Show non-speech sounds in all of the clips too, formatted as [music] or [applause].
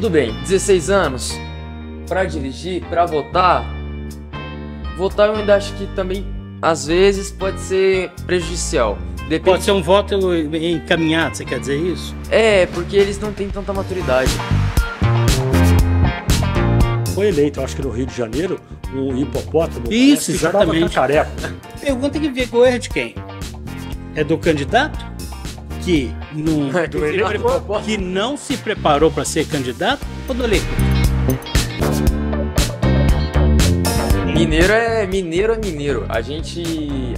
tudo bem, 16 anos, para dirigir, para votar. Votar eu ainda acho que também, às vezes, pode ser prejudicial. Depende... Pode ser um voto encaminhado, você quer dizer isso? É, porque eles não têm tanta maturidade. Foi eleito, acho que no Rio de Janeiro, um hipopótamo. Isso, exatamente. Cacareco. Pergunta que vergonha é de quem? É do candidato? que não, [laughs] [laughs] que não se preparou para ser candidato ou do Mineiro é mineiro é mineiro. A gente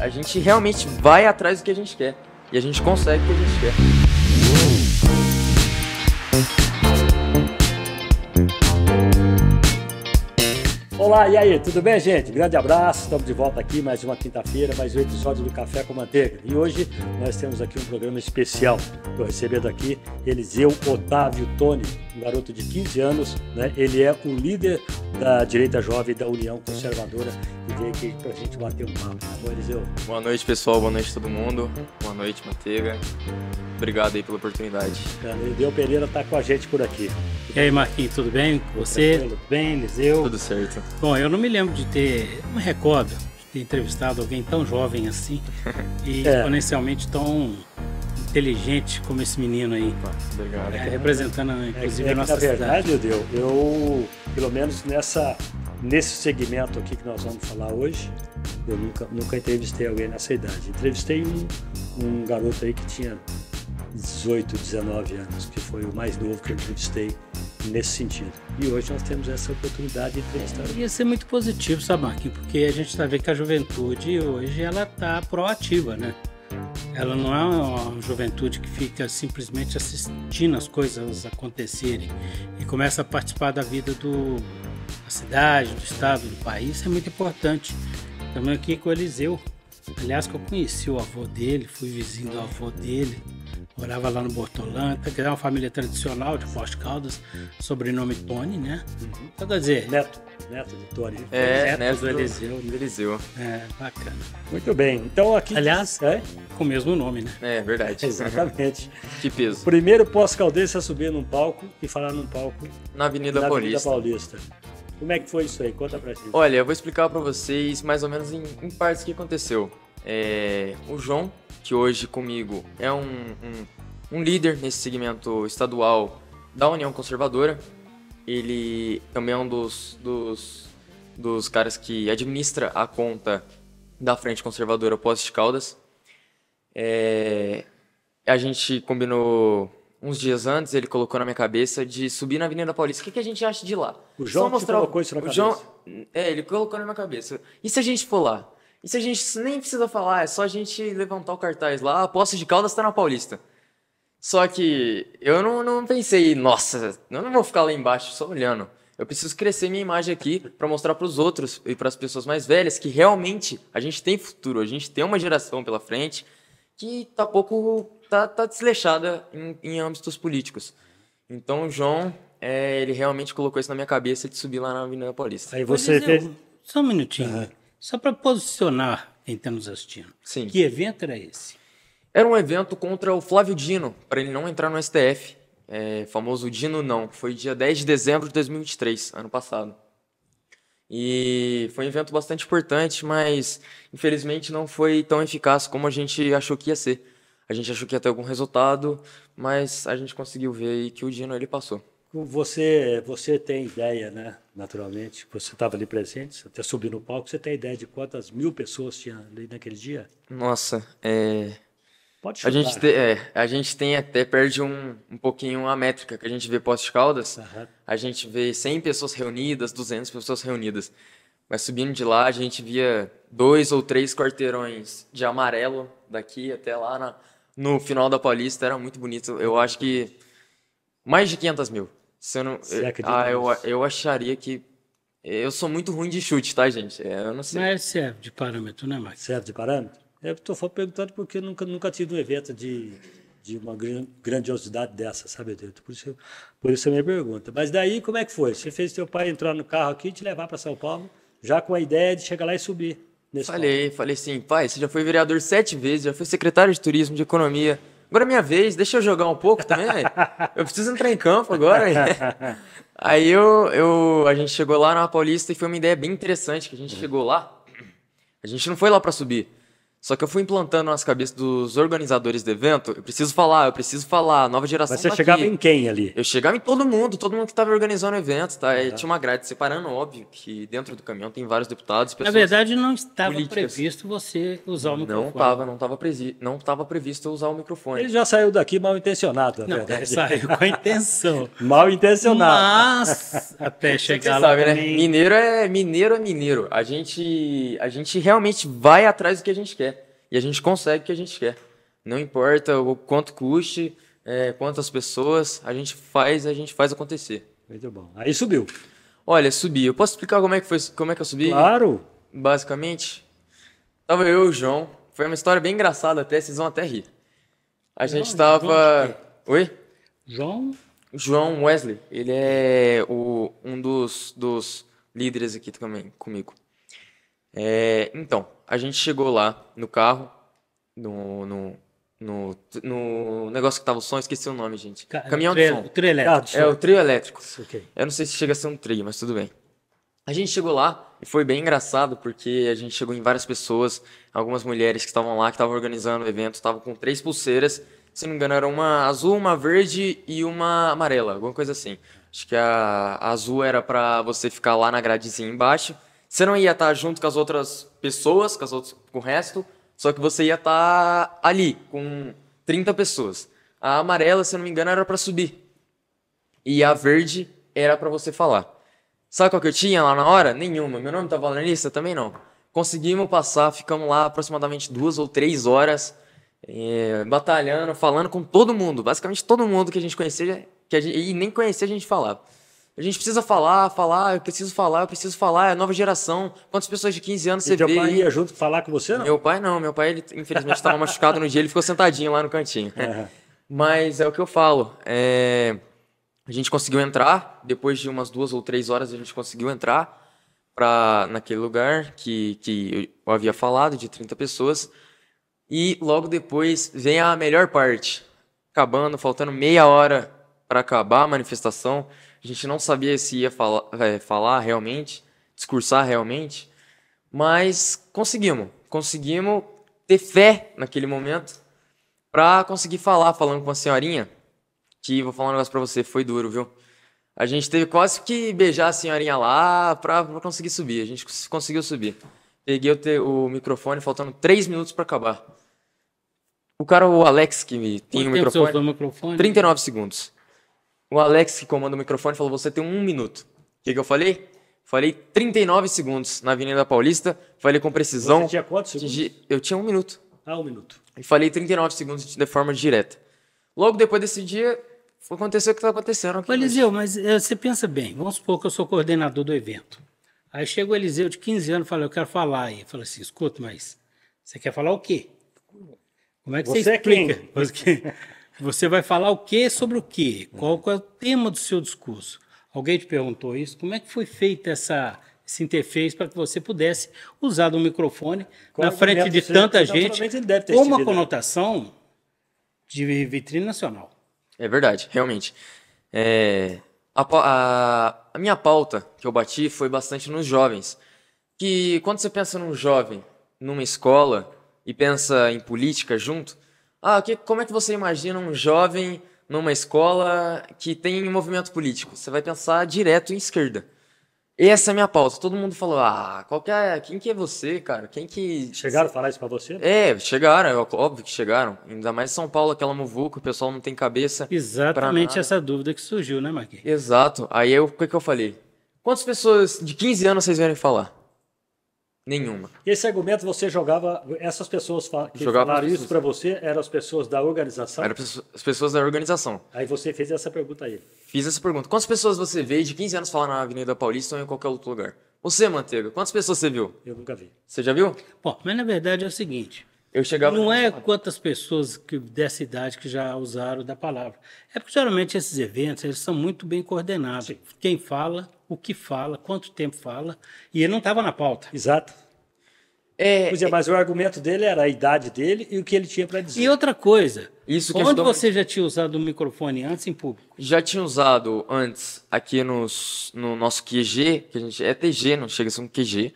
a gente realmente vai atrás do que a gente quer e a gente consegue o que a gente quer. Olá, e aí, tudo bem, gente? Grande abraço, estamos de volta aqui mais uma quinta-feira, mais um episódio do Café com Manteiga. E hoje nós temos aqui um programa especial. Estou recebendo aqui Eliseu Otávio Tony, um garoto de 15 anos, né? ele é o líder da direita jovem da União Conservadora e veio aqui pra gente bater um papo, tá bom, Eliseu? Boa noite, pessoal, boa noite todo mundo, boa noite, Manteiga, obrigado aí pela oportunidade. Eliseu Pereira tá com a gente por aqui. E aí, Marquinhos, tudo bem com você? Tudo bem, Eliseu? Tudo certo. Bom, eu não me lembro de ter, não me recordo, de ter entrevistado alguém tão jovem assim [laughs] e é. exponencialmente tão inteligente como esse menino aí. Obrigado. É, representando, é, inclusive, é, é a nossa na verdade, cidade. Eu, eu, pelo menos nessa, nesse segmento aqui que nós vamos falar hoje, eu nunca, nunca entrevistei alguém nessa idade. Entrevistei um, um garoto aí que tinha 18, 19 anos, que foi o mais novo que eu entrevistei nesse sentido. E hoje nós temos essa oportunidade de entrevistar. Ia ser muito positivo, sabe, Marquinhos? Porque a gente está vendo que a juventude hoje ela está proativa, né? Ela não é uma juventude que fica simplesmente assistindo as coisas acontecerem e começa a participar da vida do, da cidade, do estado, do país. Isso é muito importante. Também aqui com o Eliseu. Aliás, que eu conheci o avô dele, fui vizinho do avô dele morava lá no Bortolanta, que era uma família tradicional de Forte Caldas, sobrenome Tony, né? Uhum. Então, quer dizer... Neto, neto de Tony. É, neto, neto do Eliseu. Do Eliseu. É, bacana. Muito bem, então aqui... Aliás, é? com o mesmo nome, né? É, verdade. [laughs] Exatamente. que peso. Primeiro pós-caldense a subir num palco e falar num palco... Na Avenida na Paulista. Avenida Paulista. Como é que foi isso aí? Conta pra gente. Olha, eu vou explicar para vocês mais ou menos em, em partes o que aconteceu. É, o João, que hoje comigo é um, um, um líder nesse segmento estadual da União Conservadora. Ele também é um dos, dos, dos caras que administra a conta da Frente Conservadora Posse de Caldas. É, a gente combinou uns dias antes, ele colocou na minha cabeça de subir na Avenida Paulista. O que, que a gente acha de lá? O João Só mostrar... colocou isso na o cabeça? João... É, ele colocou na minha cabeça. E se a gente for lá? se a gente nem precisa falar, é só a gente levantar o cartaz lá. A posse de Caldas está na Paulista. Só que eu não, não pensei, nossa, eu não vou ficar lá embaixo só olhando. Eu preciso crescer minha imagem aqui para mostrar para os outros e para as pessoas mais velhas que realmente a gente tem futuro, a gente tem uma geração pela frente que tá pouco tá, tá desleixada em, em âmbitos políticos. Então, o João, é, ele realmente colocou isso na minha cabeça de subir lá na Avenida Paulista. Aí você é, fez... Só um minutinho. Uhum. Só para posicionar quem está nos assistindo. Sim. Que evento era esse? Era um evento contra o Flávio Dino, para ele não entrar no STF. É, famoso Dino não. Foi dia 10 de dezembro de 2023, ano passado. E foi um evento bastante importante, mas infelizmente não foi tão eficaz como a gente achou que ia ser. A gente achou que ia ter algum resultado, mas a gente conseguiu ver que o Dino ele passou. Você, você tem ideia, né? Naturalmente, você estava ali presente, até subiu no palco, você tem ideia de quantas mil pessoas tinha ali naquele dia? Nossa, é. Pode chutar. A gente, te, é, a gente tem até, perde um, um pouquinho a métrica que a gente vê pós-caldas. Uhum. A gente vê 100 pessoas reunidas, 200 pessoas reunidas. Mas subindo de lá, a gente via dois ou três quarteirões de amarelo daqui até lá na, no final da Paulista. Era muito bonito. Eu acho que mais de 500 mil. Se eu não. Você acredita ah, eu, eu acharia que. Eu sou muito ruim de chute, tá, gente? É, eu não sei. Mas é serve de parâmetro, né, Max? Serve de parâmetro? É, eu estou só perguntando porque eu nunca, nunca tive um evento de, de uma grandiosidade dessa, sabe, Adelto? Por isso, por isso é a minha pergunta. Mas daí, como é que foi? Você fez seu pai entrar no carro aqui e te levar para São Paulo, já com a ideia de chegar lá e subir. Nesse falei, palco. falei assim, pai, você já foi vereador sete vezes, já foi secretário de turismo, de economia. Agora é minha vez, deixa eu jogar um pouco também. eu preciso entrar em campo agora. [laughs] Aí eu, eu, a gente chegou lá na Paulista e foi uma ideia bem interessante que a gente chegou lá. A gente não foi lá para subir. Só que eu fui implantando nas cabeças dos organizadores do evento, eu preciso falar, eu preciso falar, nova geração Mas você tá chegava aqui. em quem ali? Eu chegava em todo mundo, todo mundo que estava organizando o evento, tá? Uhum. tinha uma grade separando, óbvio, que dentro do caminhão tem vários deputados, pessoas... Na verdade, não estava políticas. previsto você usar o microfone. Não estava, não estava presi... não estava previsto usar o microfone. Ele já saiu daqui mal intencionado, na não, verdade. [laughs] saiu com a intenção. [laughs] mal intencionado. Mas até chegar lá sabe, né? Mineiro é mineiro é mineiro. A gente a gente realmente vai atrás do que a gente quer e a gente consegue o que a gente quer. Não importa o quanto custe, é, quantas pessoas, a gente faz, a gente faz acontecer. Muito bom. Aí subiu. Olha, subi. Eu posso explicar como é que foi, como é que eu subi? Claro. Basicamente, tava eu e o João. Foi uma história bem engraçada até, vocês vão até rir. A gente estava Oi? João? João Wesley, ele é o, um dos, dos líderes aqui também comigo. É, então, a gente chegou lá no carro, no, no, no, no negócio que tava o som, esqueci o nome, gente. Caminhão de som. O trio elétrico. Ah, é, o trio elétrico. Okay. Eu não sei se chega a ser um trio, mas tudo bem. A gente chegou lá e foi bem engraçado porque a gente chegou em várias pessoas, algumas mulheres que estavam lá, que estavam organizando o evento, estavam com três pulseiras. Se não me engano, era uma azul, uma verde e uma amarela, alguma coisa assim. Acho que a, a azul era para você ficar lá na gradezinha embaixo. Você não ia estar junto com as outras pessoas, com, as outras, com o resto, só que você ia estar tá ali, com 30 pessoas. A amarela, se eu não me engano, era para subir. E a verde era para você falar. Sabe qual que eu tinha lá na hora? Nenhuma. Meu nome tava tá na lista? Também não. Conseguimos passar, ficamos lá aproximadamente duas ou três horas é, batalhando, falando com todo mundo. Basicamente todo mundo que a gente conhecia, que a gente, e nem conhecia a gente falava. A gente precisa falar, falar, eu preciso falar, eu preciso falar, é a nova geração. Quantas pessoas de 15 anos e você vê? Meu pai ia junto falar com você, não? Meu pai não, meu pai, ele, infelizmente, estava machucado no dia, ele ficou sentadinho lá no cantinho. [laughs] Mas é o que eu falo. É... A gente conseguiu entrar, depois de umas duas ou três horas, a gente conseguiu entrar pra, naquele lugar que, que eu havia falado, de 30 pessoas. E logo depois vem a melhor parte. Acabando, faltando meia hora para acabar a manifestação. A gente não sabia se ia falar, é, falar realmente, discursar realmente, mas conseguimos. Conseguimos ter fé naquele momento para conseguir falar, falando com a senhorinha, que vou falar um negócio para você, foi duro, viu? A gente teve quase que beijar a senhorinha lá para conseguir subir. A gente conseguiu subir. Peguei o, te, o microfone faltando três minutos para acabar. O cara, o Alex, que tem o microfone, o microfone. 39 segundos. O Alex, que comanda o microfone, falou: Você tem um minuto. O que, que eu falei? Falei 39 segundos na Avenida Paulista. Falei com precisão. Você tinha quantos segundos? Eu tinha um minuto. Ah, um minuto. E falei 39 segundos de forma direta. Logo depois desse dia, aconteceu o que está acontecendo. Aqui Eliseu, mas eh, você pensa bem. Vamos supor que eu sou coordenador do evento. Aí chega o Eliseu de 15 anos e fala, eu quero falar. E fala assim, escuta, mas você quer falar o quê? Como é que você, você explica? É quem? [laughs] Você vai falar o que sobre o que? Qual, qual, é o tema do seu discurso? Alguém te perguntou isso? Como é que foi feita essa esse interface para que você pudesse usar um microfone qual na frente de né? tanta então, gente com uma né? conotação de vitrine nacional. É verdade, realmente. É, a, a, a, minha pauta que eu bati foi bastante nos jovens. Que quando você pensa num jovem numa escola e pensa em política junto, ah, que, como é que você imagina um jovem numa escola que tem movimento político? Você vai pensar direto em esquerda. Essa é a minha pauta. Todo mundo falou: ah, qual que é, quem que é você, cara? Quem que. Chegaram a falar isso pra você? É, chegaram, é óbvio que chegaram. Ainda mais São Paulo, aquela muvuca, o pessoal não tem cabeça. Exatamente essa dúvida que surgiu, né, Marquinhos? Exato. Aí eu, o que, que eu falei? Quantas pessoas de 15 anos vocês vierem falar? Nenhuma. Esse argumento você jogava, essas pessoas que jogava falaram isso para você eram as pessoas da organização? Eram as pessoas da organização. Aí você fez essa pergunta aí. Fiz essa pergunta. Quantas pessoas você vê de 15 anos falar na Avenida Paulista ou em qualquer outro lugar? Você, Manteiga, quantas pessoas você viu? Eu nunca vi. Você já viu? Bom, mas na verdade é o seguinte. Eu chegava. Não é quantas pessoas que, dessa idade que já usaram da palavra. É porque geralmente esses eventos eles são muito bem coordenados. Sim. Quem fala o que fala, quanto tempo fala, e ele não estava na pauta. Exato. É, pois é, é, mas o argumento dele era a idade dele e o que ele tinha para dizer. E outra coisa, Isso você já tinha usado o microfone antes em público? Já tinha usado antes aqui nos, no nosso QG, que a gente é TG, não chega a ser um QG.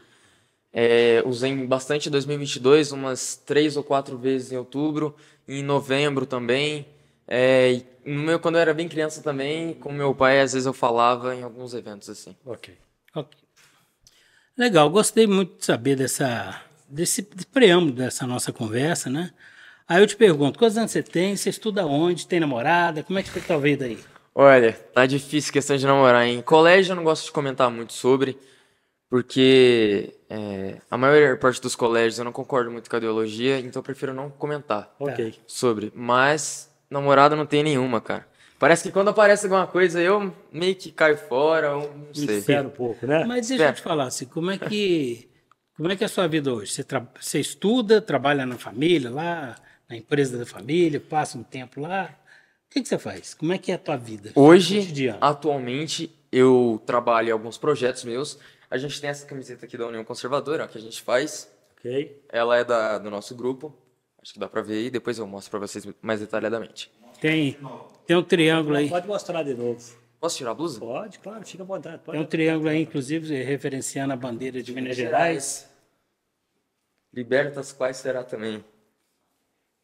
É, usei bastante em 2022, umas três ou quatro vezes em outubro, em novembro também. É, meu, quando eu era bem criança também, com meu pai, às vezes eu falava em alguns eventos assim. Ok. okay. Legal, gostei muito de saber dessa, desse preâmbulo dessa nossa conversa, né? Aí eu te pergunto, quantos anos você tem? Você estuda onde? Tem namorada? Como é que você a vida aí? Olha, tá difícil questão de namorar, em Colégio eu não gosto de comentar muito sobre, porque é, a maior parte dos colégios eu não concordo muito com a ideologia, então eu prefiro não comentar okay. Tá. sobre. Mas namorada não tem nenhuma, cara. Parece que quando aparece alguma coisa, eu meio que caio fora, eu não sei. um pouco, né? Mas deixa eu te falar, assim, como é que como é que é a sua vida hoje? Você, tra... você estuda, trabalha na família lá, na empresa da família, passa um tempo lá. O que, que você faz? Como é que é a tua vida? Hoje, atualmente, eu trabalho em alguns projetos meus. A gente tem essa camiseta aqui da União Conservadora, ó, que a gente faz. Ok. Ela é da, do nosso grupo. Acho que dá para ver aí, depois eu mostro para vocês mais detalhadamente. Tem, tem um triângulo aí. Pode mostrar de novo. Posso tirar a blusa? Pode, claro, fica à vontade. Pode. Tem um triângulo aí, inclusive, referenciando a bandeira de Minas, Gerais. Libertas quais será também.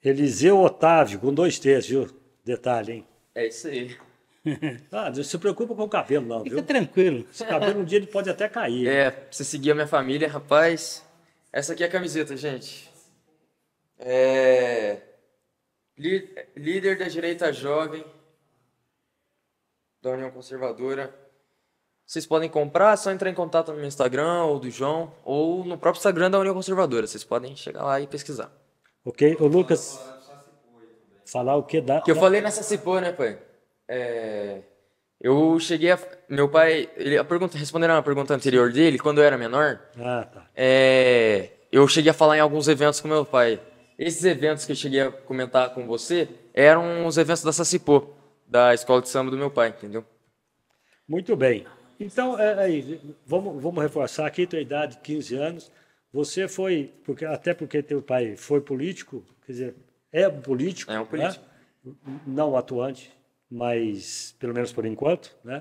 Eliseu Otávio, com dois T's, viu? Detalhe, hein? É isso aí. [laughs] Ah, não se preocupa com o cabelo, não, Fica viu? tranquilo. Esse cabelo um dia ele pode até cair. É, pra você seguir a minha família, rapaz. Essa aqui é a camiseta, gente. É, líder da direita jovem da União Conservadora. Vocês podem comprar, é só entrar em contato no meu Instagram ou do João, ou no próprio Instagram da União Conservadora. Vocês podem chegar lá e pesquisar. Ok? Ô, Lucas. Falar o que dá? Que eu falei nessa cipô, né, pai? É, eu cheguei a. Meu pai. Ele, a pergunta, responderam a pergunta anterior dele, quando eu era menor. Ah, tá. É, eu cheguei a falar em alguns eventos com meu pai. Esses eventos que eu cheguei a comentar com você eram os eventos da Sacipô, da escola de samba do meu pai, entendeu? Muito bem. Então, é, aí, é vamos, vamos reforçar aqui, tua idade, 15 anos. Você foi, porque, até porque teu pai foi político, quer dizer, é político. É um né? político. Né? Não atuante, mas pelo menos por enquanto, né?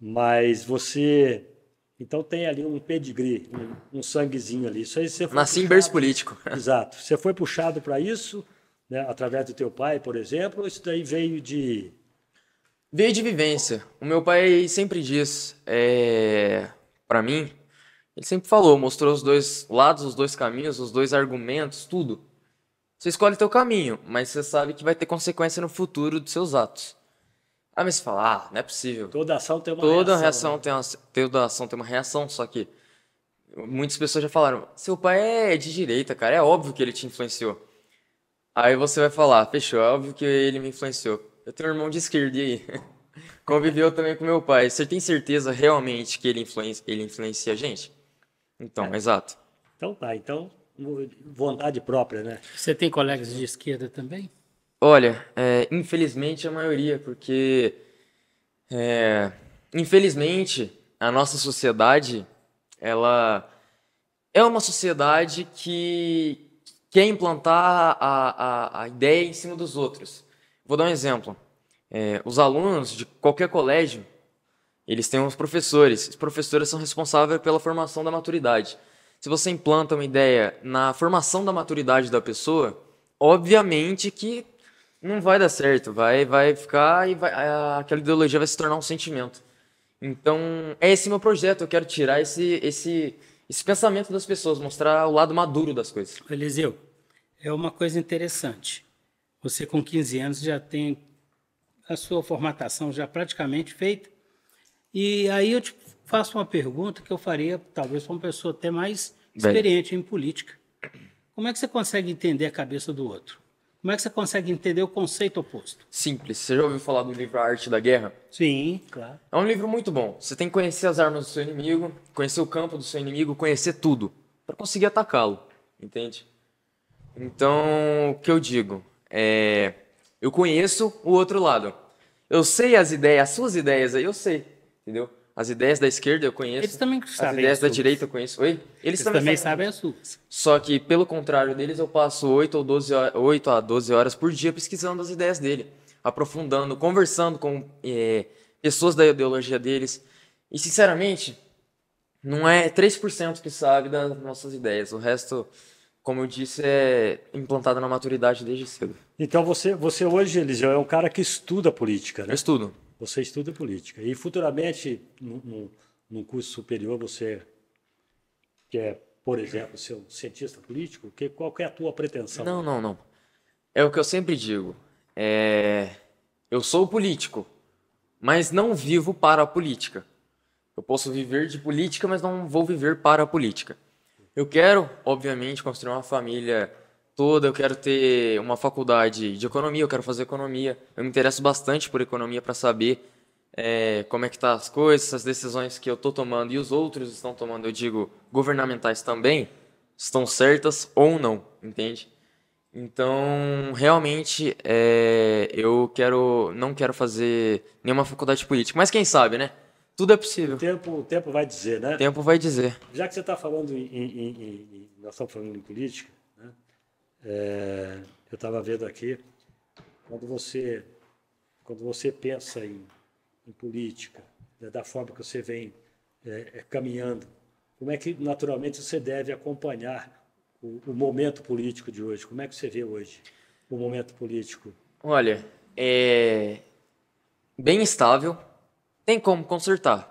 Mas você então tem ali um pedigree, um, um sanguezinho ali. Isso aí você foi Nasci em berço político. [laughs] Exato. Você foi puxado para isso, né, através do teu pai, por exemplo, ou isso daí veio de... Veio de vivência. O meu pai sempre diz, é, para mim, ele sempre falou, mostrou os dois lados, os dois caminhos, os dois argumentos, tudo. Você escolhe teu caminho, mas você sabe que vai ter consequência no futuro dos seus atos. Aí ah, você fala, ah, não é possível. Toda ação tem uma toda reação. Toda reação né? tem uma, toda ação tem uma reação, só que muitas pessoas já falaram, seu pai é de direita, cara, é óbvio que ele te influenciou. Aí você vai falar, fechou, é óbvio que ele me influenciou. Eu tenho um irmão de esquerda e aí? [laughs] Conviveu também com meu pai. Você tem certeza realmente que ele influencia, ele influencia a gente? Então, é. exato. Então tá, então vontade própria, né? Você tem colegas de esquerda também? Olha, é, infelizmente a maioria, porque é, infelizmente a nossa sociedade ela é uma sociedade que quer implantar a, a, a ideia em cima dos outros. Vou dar um exemplo. É, os alunos de qualquer colégio, eles têm os professores. Os professores são responsáveis pela formação da maturidade. Se você implanta uma ideia na formação da maturidade da pessoa, obviamente que não vai dar certo, vai, vai ficar e vai, aquela ideologia vai se tornar um sentimento. Então, é esse meu projeto, eu quero tirar esse, esse, esse pensamento das pessoas, mostrar o lado maduro das coisas. Eliseu, é uma coisa interessante. Você com 15 anos já tem a sua formatação já praticamente feita. E aí eu te faço uma pergunta que eu faria, talvez, para uma pessoa até mais experiente Bem. em política. Como é que você consegue entender a cabeça do outro? Como é que você consegue entender o conceito oposto? Simples. Você já ouviu falar do livro A Arte da Guerra? Sim, claro. É um livro muito bom. Você tem que conhecer as armas do seu inimigo, conhecer o campo do seu inimigo, conhecer tudo para conseguir atacá-lo, entende? Então, o que eu digo é, eu conheço o outro lado. Eu sei as ideias, as suas ideias aí eu sei, entendeu? As ideias da esquerda eu conheço. Eles também sabem. As ideias as da direita eu conheço. Oi? Eles, Eles também, também sabem as suas. Só que, pelo contrário deles, eu passo 8, ou 12 8 a 12 horas por dia pesquisando as ideias dele, aprofundando, conversando com é, pessoas da ideologia deles. E, sinceramente, não é 3% que sabe das nossas ideias. O resto, como eu disse, é implantado na maturidade desde cedo. Então, você, você hoje, Eliseu, é um cara que estuda política, né? Eu estudo você estuda política. E futuramente, num, num curso superior, você quer, por exemplo, ser um cientista político? Que, qual que é a tua pretensão? Não, não, não. É o que eu sempre digo. É... Eu sou político, mas não vivo para a política. Eu posso viver de política, mas não vou viver para a política. Eu quero, obviamente, construir uma família toda, eu quero ter uma faculdade de economia, eu quero fazer economia. Eu me interesso bastante por economia para saber é, como é que tá as coisas, as decisões que eu estou tomando e os outros estão tomando, eu digo, governamentais também, estão certas ou não, entende? Então, realmente, é, eu quero, não quero fazer nenhuma faculdade política, mas quem sabe, né? Tudo é possível. O tempo, o tempo vai dizer, né? O tempo vai dizer. Já que você está falando em, em, em, em, nós estamos falando em política, é, eu estava vendo aqui, quando você, quando você pensa em, em política, né, da forma que você vem é, é, caminhando, como é que naturalmente você deve acompanhar o, o, momento político de hoje? Como é que você vê hoje o momento político? Olha, é bem estável, tem como consertar,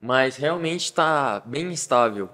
mas realmente está bem estável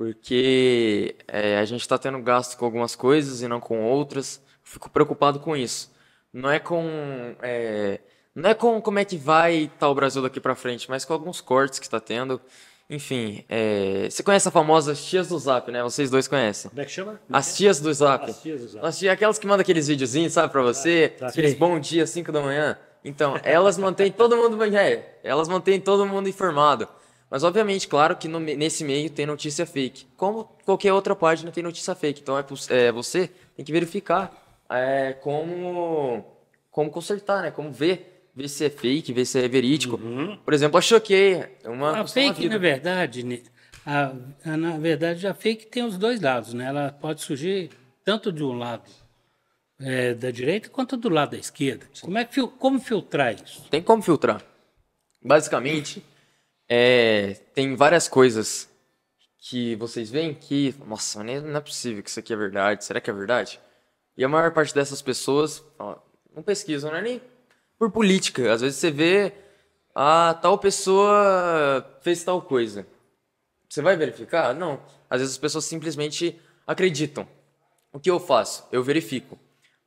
porque é, a gente está tendo gasto com algumas coisas e não com outras. Fico preocupado com isso. Não é com é, não é com como é que vai estar tá o Brasil daqui para frente, mas com alguns cortes que está tendo. Enfim, é, você conhece a famosa tias do Zap, né? Vocês dois conhecem. Como é que chama? As tias do Zap. As tias do Zap. As tias, aquelas que mandam aqueles videozinhos, sabe, para você. Ah, tá aqueles bom dia, 5 da manhã. Então, elas mantêm todo mundo... É, elas mantêm todo mundo informado. Mas, obviamente, claro que no, nesse meio tem notícia fake. Como qualquer outra página tem notícia fake. Então, é, é você tem que verificar é, como, como consertar, né? Como ver. Ver se é fake, ver se é verídico. Uhum. Por exemplo, a Choquei. É uma, a fake, na verdade, né? a, a, na verdade, a fake tem os dois lados, né? Ela pode surgir tanto de um lado é, da direita quanto do lado da esquerda. Como é que como filtrar isso? Tem como filtrar. Basicamente, é, tem várias coisas que vocês veem que, nossa, não é possível que isso aqui é verdade, será que é verdade? E a maior parte dessas pessoas ó, não pesquisam, não é nem por política. Às vezes você vê, ah, tal pessoa fez tal coisa. Você vai verificar? Não. Às vezes as pessoas simplesmente acreditam. O que eu faço? Eu verifico.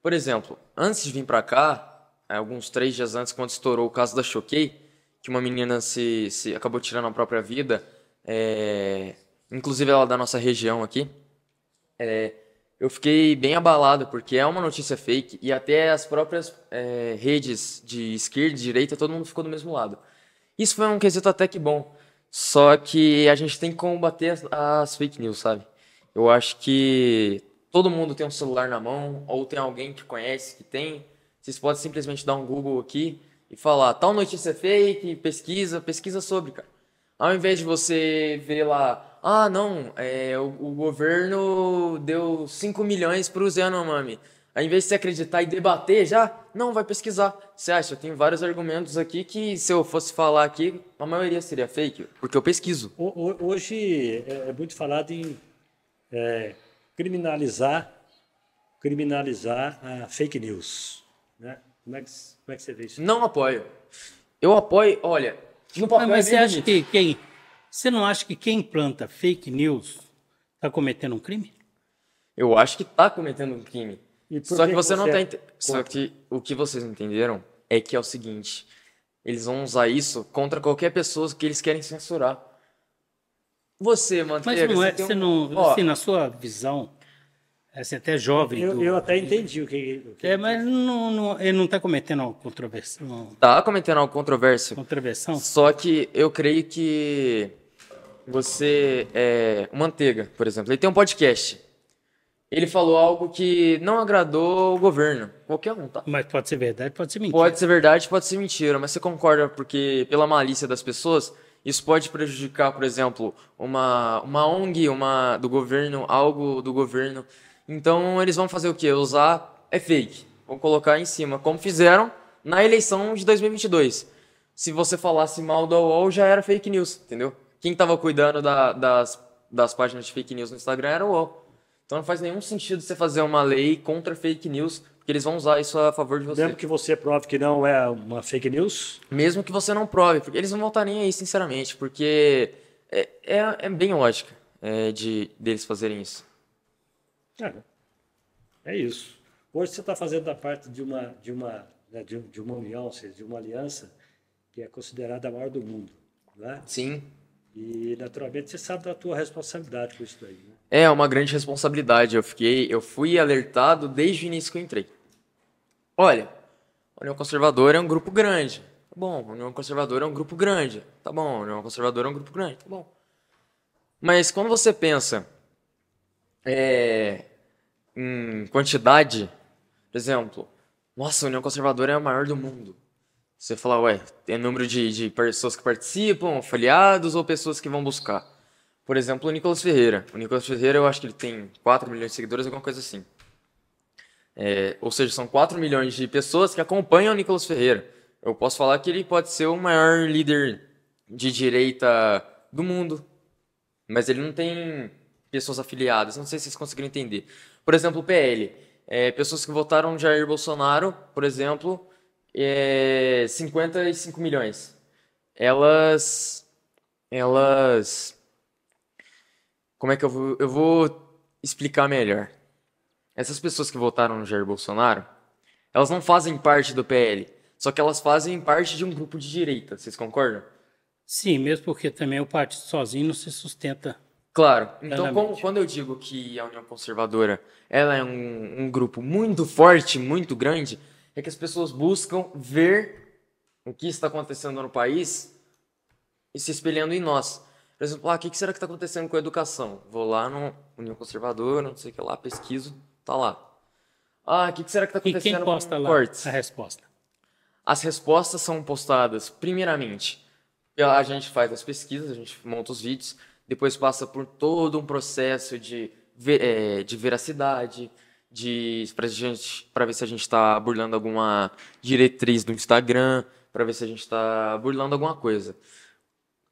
Por exemplo, antes de vir para cá, alguns três dias antes, quando estourou o caso da Choquei, que uma menina se, se acabou tirando a própria vida, é, inclusive ela da nossa região aqui, é, eu fiquei bem abalado, porque é uma notícia fake e até as próprias é, redes de esquerda e direita, todo mundo ficou do mesmo lado. Isso foi um quesito até que bom, só que a gente tem que combater as, as fake news, sabe? Eu acho que todo mundo tem um celular na mão ou tem alguém que conhece que tem. Vocês podem simplesmente dar um Google aqui e falar tal notícia é fake, pesquisa, pesquisa sobre, cara. Ao invés de você ver lá, ah, não, é, o, o governo deu 5 milhões para Zé Yanomami. Ao invés de você acreditar e debater já, não, vai pesquisar. Você acha, eu tenho vários argumentos aqui que se eu fosse falar aqui, a maioria seria fake, porque eu pesquiso. Hoje é, é muito falado em é, criminalizar criminalizar a fake news. Né? Como é que como é que você vê isso? Não apoio. Eu apoio, olha. No papel mas, mas você acha que quem. Você não acha que quem planta fake news está cometendo um crime? Eu acho que está cometendo um crime. Só que, você, você não está. É? Só que o que vocês entenderam é que é o seguinte: eles vão usar isso contra qualquer pessoa que eles querem censurar. Você, Manteiga... Mas não é, você, um... você não... Ó, assim, na sua visão, é, assim, até jovem. Eu, do... eu até entendi o que. O que... É, mas não, não, ele não está cometendo uma controvérsia Está cometendo uma controvérsia. Controversão? Só que eu creio que você. É, o Manteiga, por exemplo, ele tem um podcast. Ele falou algo que não agradou o governo. Qualquer um, tá? Mas pode ser verdade, pode ser mentira. Pode ser verdade, pode ser mentira. Mas você concorda porque, pela malícia das pessoas, isso pode prejudicar, por exemplo, uma, uma ONG, uma do governo, algo do governo então eles vão fazer o quê? Usar é fake. Vão colocar em cima, como fizeram na eleição de 2022. Se você falasse mal da UOL, já era fake news, entendeu? Quem estava cuidando da, das, das páginas de fake news no Instagram era o UOL. Então não faz nenhum sentido você fazer uma lei contra fake news, porque eles vão usar isso a favor de você. Mesmo que você prove que não é uma fake news? Mesmo que você não prove, porque eles não vão estar nem aí, sinceramente, porque é, é, é bem lógica é, de deles fazerem isso. Cara, é isso. Hoje você está fazendo a parte de uma, de, uma, né, de, de, uma união, ou seja, de uma aliança que é considerada a maior do mundo. Né? Sim. E naturalmente você sabe da tua responsabilidade com isso daí. Né? É, é uma grande responsabilidade. Eu fiquei, eu fui alertado desde o início que eu entrei. Olha, a União Conservadora é um grupo grande. Tá bom, a União Conservadora é um grupo grande. Tá bom, a União Conservadora é um grupo grande. Tá bom. Mas quando você pensa é, em quantidade, por exemplo, nossa, a União Conservadora é a maior do mundo. Você fala, ué, tem número de, de pessoas que participam, afiliados ou pessoas que vão buscar. Por exemplo, o Nicolas Ferreira. O Nicolas Ferreira, eu acho que ele tem 4 milhões de seguidores, alguma coisa assim. É, ou seja, são 4 milhões de pessoas que acompanham o Nicolas Ferreira. Eu posso falar que ele pode ser o maior líder de direita do mundo, mas ele não tem pessoas afiliadas. Não sei se vocês conseguiram entender. Por exemplo, o PL. É, pessoas que votaram Jair Bolsonaro, por exemplo, é 55 milhões. Elas. Elas. Como é que eu vou. Eu vou explicar melhor. Essas pessoas que votaram no Jair Bolsonaro, elas não fazem parte do PL. Só que elas fazem parte de um grupo de direita, vocês concordam? Sim, mesmo porque também o partido sozinho não se sustenta. Claro. Então, como, quando eu digo que a União Conservadora ela é um, um, grupo muito forte, muito grande, é que as pessoas buscam ver o que está acontecendo no país e se espelhando em nós. Por exemplo, ah, o que será que está acontecendo com a educação? Vou lá no União Conservadora, não sei o que lá, pesquiso, tá lá. Ah, o que será que está acontecendo e quem posta com lá a resposta? As respostas são postadas, primeiramente, a gente faz as pesquisas, a gente monta os vídeos, depois passa por todo um processo de, é, de veracidade, de para gente para ver se a gente está burlando alguma diretriz do Instagram, para ver se a gente está burlando alguma coisa.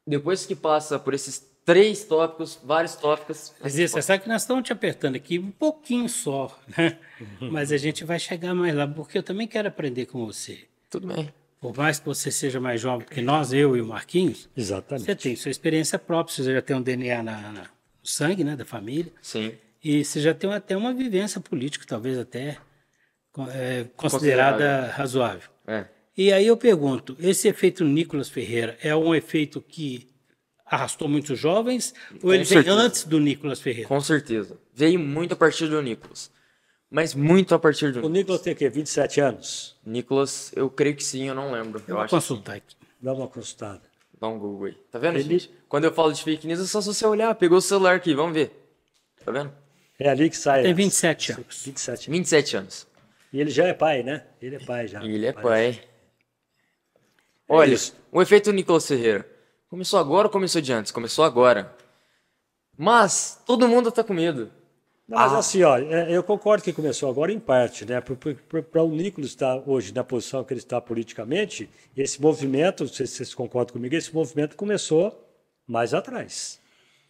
Depois que passa por esses três tópicos, vários tópicos. Mas isso, é só que nós estamos te apertando aqui um pouquinho só, né? [laughs] Mas a gente vai chegar mais lá, porque eu também quero aprender com você. Tudo bem por mais que você seja mais jovem que nós, eu e o Marquinhos, Exatamente. você tem sua experiência própria, você já tem um DNA na, na, no sangue né, da família. Sim. E você já tem até uma vivência política, talvez até é, considerada razoável. É. E aí eu pergunto, esse efeito Nicolas Ferreira é um efeito que arrastou muitos jovens ou Com ele certeza. vem antes do Nicolas Ferreira? Com certeza. Veio muito a partir do Nicolas. Mas muito a partir do. O Nicolas tem o quê? 27 anos? Nicolas, eu creio que sim, eu não lembro. Eu, eu aqui. Dá uma consultada. Dá um Google aí. Tá vendo, Ele... gente? Quando eu falo de fake news, é só você olhar. Pegou o celular aqui, vamos ver. Tá vendo? É ali que sai. Tem 27 as... anos. 27 anos. 27 anos. E ele já é pai, né? Ele é pai já. Ele é parece. pai. Olha, é o efeito Nicolas Ferreira. Começou agora ou começou de antes? Começou agora. Mas todo mundo tá com medo. Não, mas ah. assim, ó, é, eu concordo que começou agora em parte, né? Para o Nicolas estar hoje na posição que ele está politicamente, esse movimento, não sei se vocês concordam comigo, esse movimento começou mais atrás.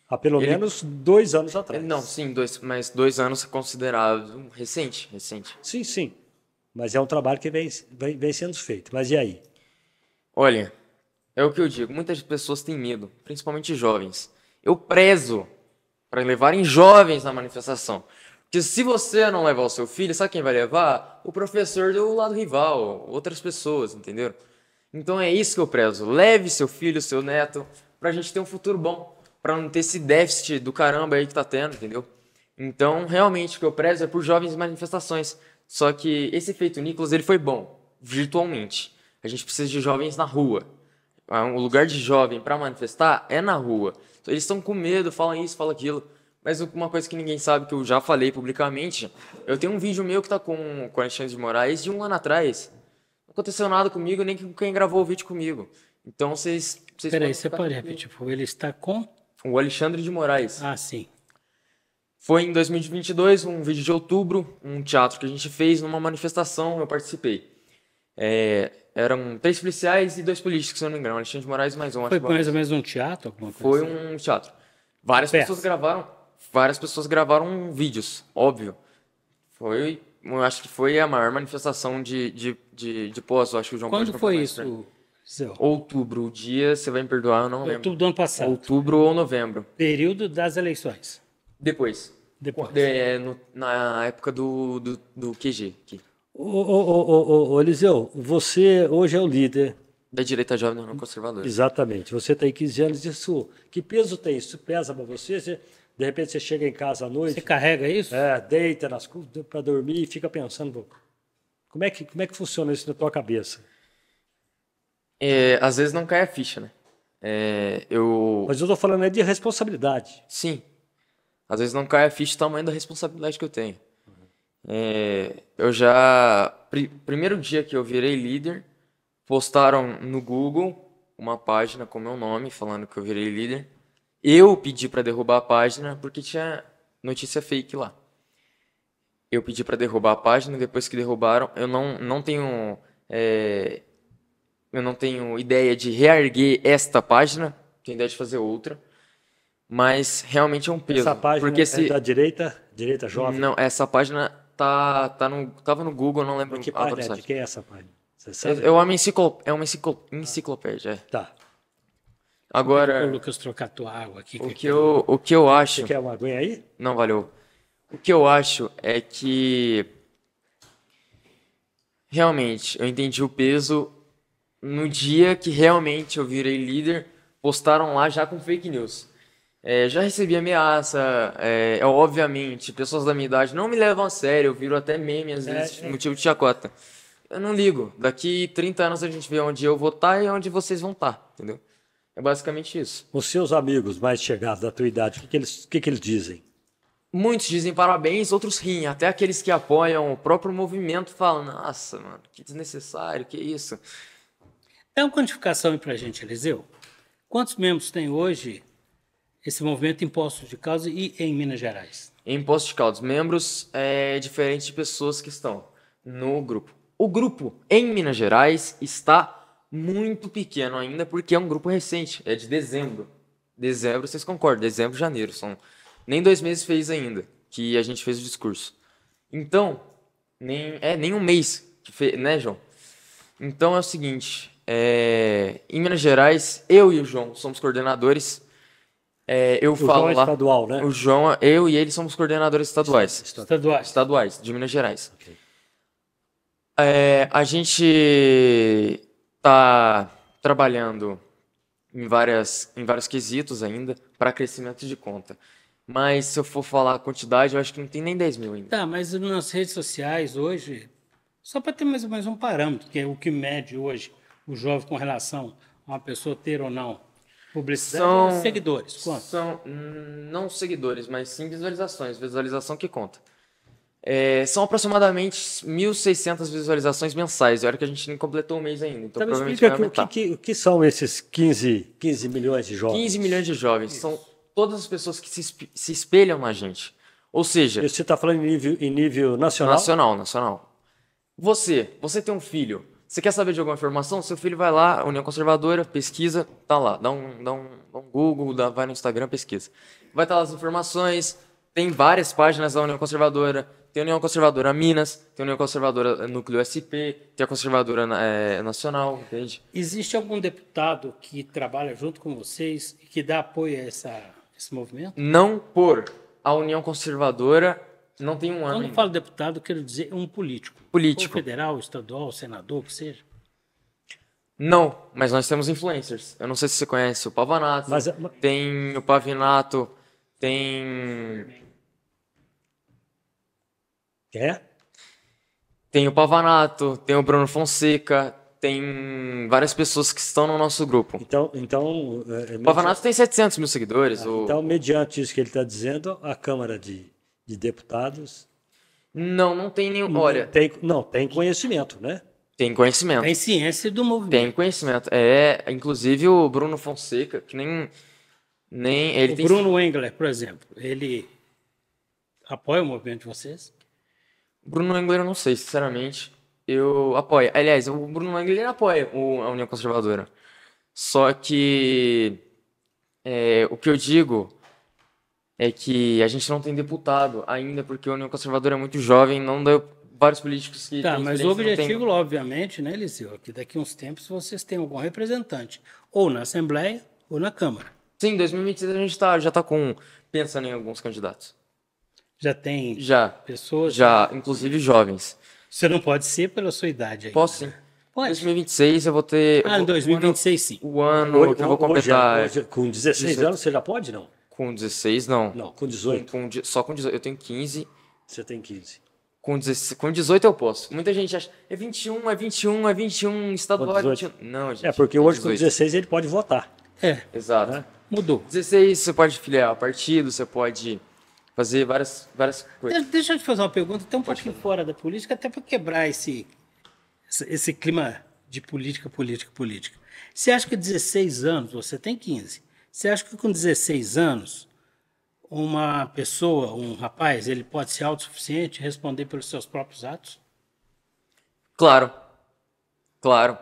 Há pelo ele... menos dois anos atrás. Não, sim, dois, mas dois anos é considerado recente, recente. Sim, sim. Mas é um trabalho que vem, vem, vem sendo feito. Mas e aí? Olha, é o que eu digo, muitas pessoas têm medo, principalmente jovens. Eu prezo para levarem jovens na manifestação. Porque se você não levar o seu filho, sabe quem vai levar? O professor do lado rival, outras pessoas, entendeu? Então é isso que eu prezo. Leve seu filho, seu neto, para a gente ter um futuro bom, para não ter esse déficit do caramba aí que tá tendo, entendeu? Então, realmente, o que eu prezo é por jovens manifestações. Só que esse efeito Nicolas, ele foi bom, virtualmente. A gente precisa de jovens na rua. Ah, o lugar de jovem para manifestar é na rua. Eles estão com medo, falam isso, falam aquilo. Mas uma coisa que ninguém sabe, que eu já falei publicamente, eu tenho um vídeo meu que tá com, com Alexandre de Moraes de um ano atrás. Não aconteceu nada comigo, nem com quem gravou o vídeo comigo. Então vocês. vocês Peraí, você pode repetir, tipo, ele está com. O Alexandre de Moraes. Ah, sim. Foi em 2022, um vídeo de outubro, um teatro que a gente fez numa manifestação, eu participei. É, eram três policiais e dois políticos, se eu não me engano. Alexandre de Moraes mais um. Foi mais ou menos um teatro? Alguma coisa Foi assim? um teatro. Várias Peça. pessoas gravaram. Várias pessoas gravaram vídeos, óbvio. Foi, eu acho que foi a maior manifestação de, de, de, de pós, eu acho que o João Quando foi isso, Zé? Outubro, o dia, você vai me perdoar, não lembro. Outubro do ano passado. Outubro ou novembro. Período das eleições. Depois. Depois. De, é, no, na época do, do, do QG. Aqui. Ô, ô, ô, ô, Eliseu, você hoje é o líder. Da direita jovem da Conservadora. Exatamente. Você tem tá 15 anos, isso. Que peso tem isso? Pesa para você? você? De repente você chega em casa à noite. Você carrega isso? É, deita nas para dormir e fica pensando. Como é, que, como é que funciona isso na tua cabeça? É, às vezes não cai a ficha, né? É, eu... Mas eu tô falando é de responsabilidade. Sim. Às vezes não cai a ficha do tamanho da responsabilidade que eu tenho. É, eu já. primeiro dia que eu virei líder, postaram no Google uma página com meu nome, falando que eu virei líder. Eu pedi para derrubar a página porque tinha notícia fake lá. Eu pedi para derrubar a página, depois que derrubaram, eu não, não tenho. É, eu não tenho ideia de reerguer esta página, tenho ideia de fazer outra. Mas realmente é um peso. Essa página porque é se... da direita? Direita jovem? Não, essa página tá, tá no, tava no Google, não lembro que página, o que é essa página? É, é uma, enciclo é uma enciclop... enciclopédia. É. Tá. Agora. O Lucas trocar tua água aqui. O que, eu, o que eu acho. Você quer uma aguinha aí? Não, valeu. O que eu acho é que. Realmente, eu entendi o peso no dia que realmente eu virei líder. Postaram lá já com fake news. É, já recebi ameaça, é, é, obviamente, pessoas da minha idade não me levam a sério, eu viro até meme às é, vezes, é, motivo de chacota. Eu não ligo, daqui 30 anos a gente vê onde eu vou estar tá e onde vocês vão estar, tá, entendeu? É basicamente isso. Os seus amigos mais chegados da tua idade, o que, que, eles, que, que eles dizem? Muitos dizem parabéns, outros riem. Até aqueles que apoiam o próprio movimento falam: nossa, mano, que desnecessário, que isso. Dá uma quantificação aí pra gente, Eliseu. Quantos membros tem hoje esse movimento impostos de Caldas e em Minas Gerais? impostos de Caldas, membros é, diferentes de pessoas que estão no grupo. O grupo em Minas Gerais está muito pequeno ainda, porque é um grupo recente, é de dezembro. Dezembro, vocês concordam, dezembro, janeiro, são nem dois meses fez ainda que a gente fez o discurso. Então, nem, é nem um mês, que fez, né, João? Então é o seguinte, é, em Minas Gerais, eu e o João somos coordenadores, é, eu o falo João é estadual, né? O João, eu e ele somos coordenadores estaduais. Estaduais. Estaduais, de Minas Gerais. Okay. É, a gente está trabalhando em, várias, em vários quesitos ainda para crescimento de conta. Mas se eu for falar a quantidade, eu acho que não tem nem 10 mil ainda. Tá, mas nas redes sociais hoje, só para ter mais mais um parâmetro, que é o que mede hoje o jovem com relação a uma pessoa ter ou não Publicidade são seguidores. Quanto? São não seguidores, mas sim visualizações. Visualização que conta. É, são aproximadamente 1.600 visualizações mensais. E olha que a gente nem completou o mês ainda. Então, então provavelmente vai aumentar. O que, que, que, são esses 15, 15 milhões de jovens? 15 milhões de jovens. Isso. São todas as pessoas que se, se espelham na gente. Ou seja... você está falando em nível, em nível nacional? Nacional, nacional. Você, você tem um filho. Você quer saber de alguma informação? Seu filho vai lá, União Conservadora, pesquisa, tá lá. Dá um, dá um, dá um Google, dá, vai no Instagram, pesquisa. Vai estar tá lá as informações. Tem várias páginas da União Conservadora. Tem a União Conservadora Minas, tem a União Conservadora eh, Núcleo SP, tem a Conservadora é, Nacional, entende? Existe algum deputado que trabalha junto com vocês e que dá apoio a essa, esse movimento? Não por. A União Conservadora não tem um ano. Quando ainda. falo deputado, quero dizer um político. Político. Ou federal, estadual, senador, o que seja. Não, mas nós temos influencers. Eu não sei se você conhece o Pavanato. Mas, é, mas... Tem o Pavinato, tem. É? Tem o Pavanato, tem o Bruno Fonseca, tem várias pessoas que estão no nosso grupo. Então, então é, o é Pavanato mediante... tem 700 mil seguidores. Ah, o... Então, mediante isso que ele está dizendo, a Câmara de de deputados? Não, não tem nenhum. Olha. Tem, não, tem conhecimento, né? Tem conhecimento. Tem ciência do movimento. Tem conhecimento. É, inclusive o Bruno Fonseca, que nem. nem ele o tem... Bruno Engler, por exemplo, ele apoia o movimento de vocês? Bruno Engler, eu não sei, sinceramente. Eu apoio. Aliás, o Bruno Engler apoia o, a União Conservadora. Só que. É, o que eu digo é que a gente não tem deputado ainda, porque a União Conservadora é muito jovem, não deu vários políticos que. Tá, mas o objetivo, tem... obviamente, né, Eliseu, é que daqui a uns tempos vocês tenham algum representante, ou na Assembleia ou na Câmara. Sim, em 2023 a gente tá, já está com pensando né, em alguns candidatos. Já tem já, pessoas? Já, inclusive jovens. Você não pode ser pela sua idade aí. Posso sim. Né? Pode. 2026 eu vou ter. Ah, em 2026 sim. O ano hoje, que eu vou completar. Hoje, hoje, com 16 anos você já pode, não? Com 16, não. Não, com 18. Com, com, só com 18. Eu tenho 15. Você tem 15. Com 18, com 18 eu posso. Muita gente acha, é 21, é 21, é 21, estadual é Não, gente. É, porque hoje 18. com 16 ele pode votar. É. Exato. Né? Mudou. 16 você pode filiar partido, você pode fazer várias, várias coisas. Deixa eu te fazer uma pergunta, até um pode pouquinho fazer. fora da política, até para quebrar esse, esse clima de política, política, política. Você acha que 16 anos, você tem 15, você acha que com 16 anos, uma pessoa, um rapaz, ele pode ser autossuficiente e responder pelos seus próprios atos? Claro. Claro.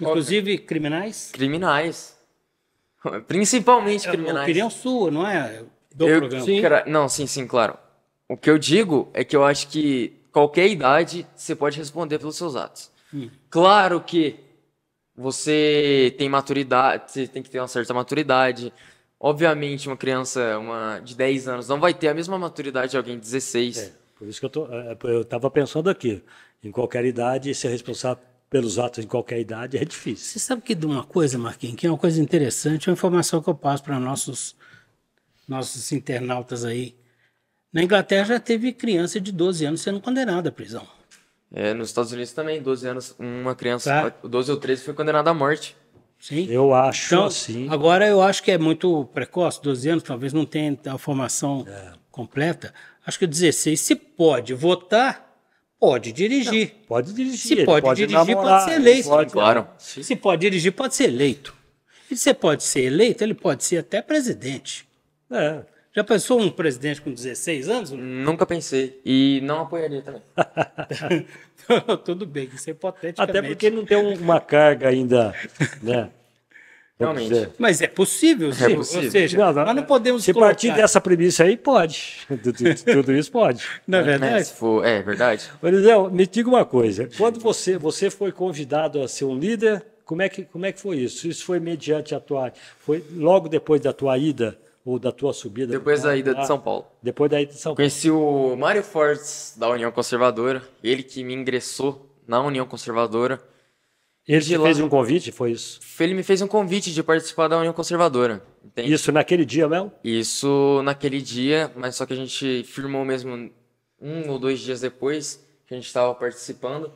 Inclusive criminais? Criminais. Principalmente é, criminais. É opinião sua, não é? Do eu, programa. Sim. Cara, não, sim, sim, claro. O que eu digo é que eu acho que qualquer idade você pode responder pelos seus atos. Hum. Claro que você tem maturidade, você tem que ter uma certa maturidade. Obviamente, uma criança uma, de 10 anos não vai ter a mesma maturidade de alguém de 16. É, por isso que eu tô, é, é, eu estava pensando aqui. Em qualquer idade, ser responsável pelos atos em qualquer idade é difícil. Você sabe que de uma coisa, Marquinhos, que é uma coisa interessante, uma informação que eu passo para nossos, nossos internautas aí. Na Inglaterra já teve criança de 12 anos sendo condenada à prisão. É, nos Estados Unidos também, 12 anos, uma criança, tá. 12 ou 13, foi condenada à morte. Sim. Eu acho então, assim. Agora eu acho que é muito precoce, 12 anos, talvez não tenha a formação é. completa. Acho que 16, se pode votar, pode dirigir. Não, pode dirigir. Se pode, pode dirigir, namorar, pode ser eleito. Pode, claro. Sim. Se pode dirigir, pode ser eleito. E se pode ser eleito, ele pode ser até presidente. É. Já pensou um presidente com 16 anos? Nunca pensei. E não apoiaria também. [laughs] Tudo bem, isso é hipotéticamente. Até porque não tem uma carga ainda, né? Realmente. Mas é possível, sim. É possível. Ou seja, não, não, nós não podemos Se colocar... partir dessa premissa aí, pode. [laughs] Tudo isso pode. Na é né? verdade. É, for, é verdade. Marisel, me diga uma coisa. Quando você, você foi convidado a ser um líder, como é, que, como é que foi isso? Isso foi mediante a tua... Foi logo depois da tua ida ou da tua subida. Depois da ida de São Paulo. Depois da ida de São Paulo. Conheci o Mário Fortes da União Conservadora, ele que me ingressou na União Conservadora. Ele te lá... fez um convite, foi isso? Ele me fez um convite de participar da União Conservadora. Entende? Isso naquele dia mesmo? Isso naquele dia, mas só que a gente firmou mesmo um ou dois dias depois que a gente estava participando.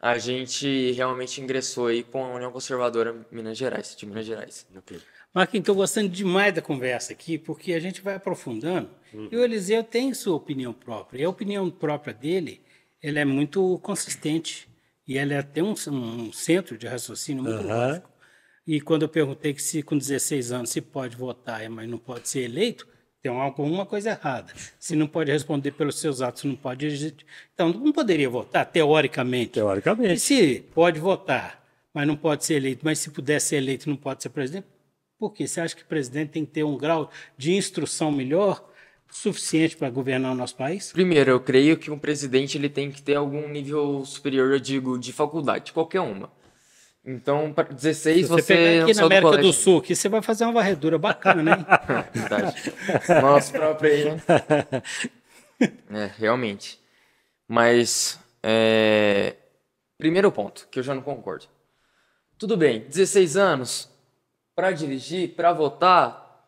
A gente realmente ingressou aí com a União Conservadora Minas Gerais, de Minas Gerais. Okay. Marquinhos, estou gostando demais da conversa aqui, porque a gente vai aprofundando. Uhum. E o Eliseu tem sua opinião própria. E a opinião própria dele, ela é muito consistente. E ela é tem um, um centro de raciocínio muito uhum. lógico. E quando eu perguntei que se com 16 anos se pode votar, mas não pode ser eleito, tem alguma coisa errada. Se não pode responder pelos seus atos, não pode. Então, não poderia votar, teoricamente. Teoricamente. E se pode votar, mas não pode ser eleito, mas se puder ser eleito, não pode ser presidente, por quê? Você acha que o presidente tem que ter um grau de instrução melhor? suficiente para governar o nosso país? Primeiro, eu creio que um presidente ele tem que ter algum nível superior, eu digo, de faculdade, qualquer uma. Então, para 16, Se você. você pegar é aqui na América do, do, Sul, que você vai fazer uma varredura bacana, né? [laughs] Verdade. Nosso próprio aí, né? [laughs] É, realmente. Mas, é... primeiro ponto, que eu já não concordo. Tudo bem, 16 anos, para dirigir, para votar,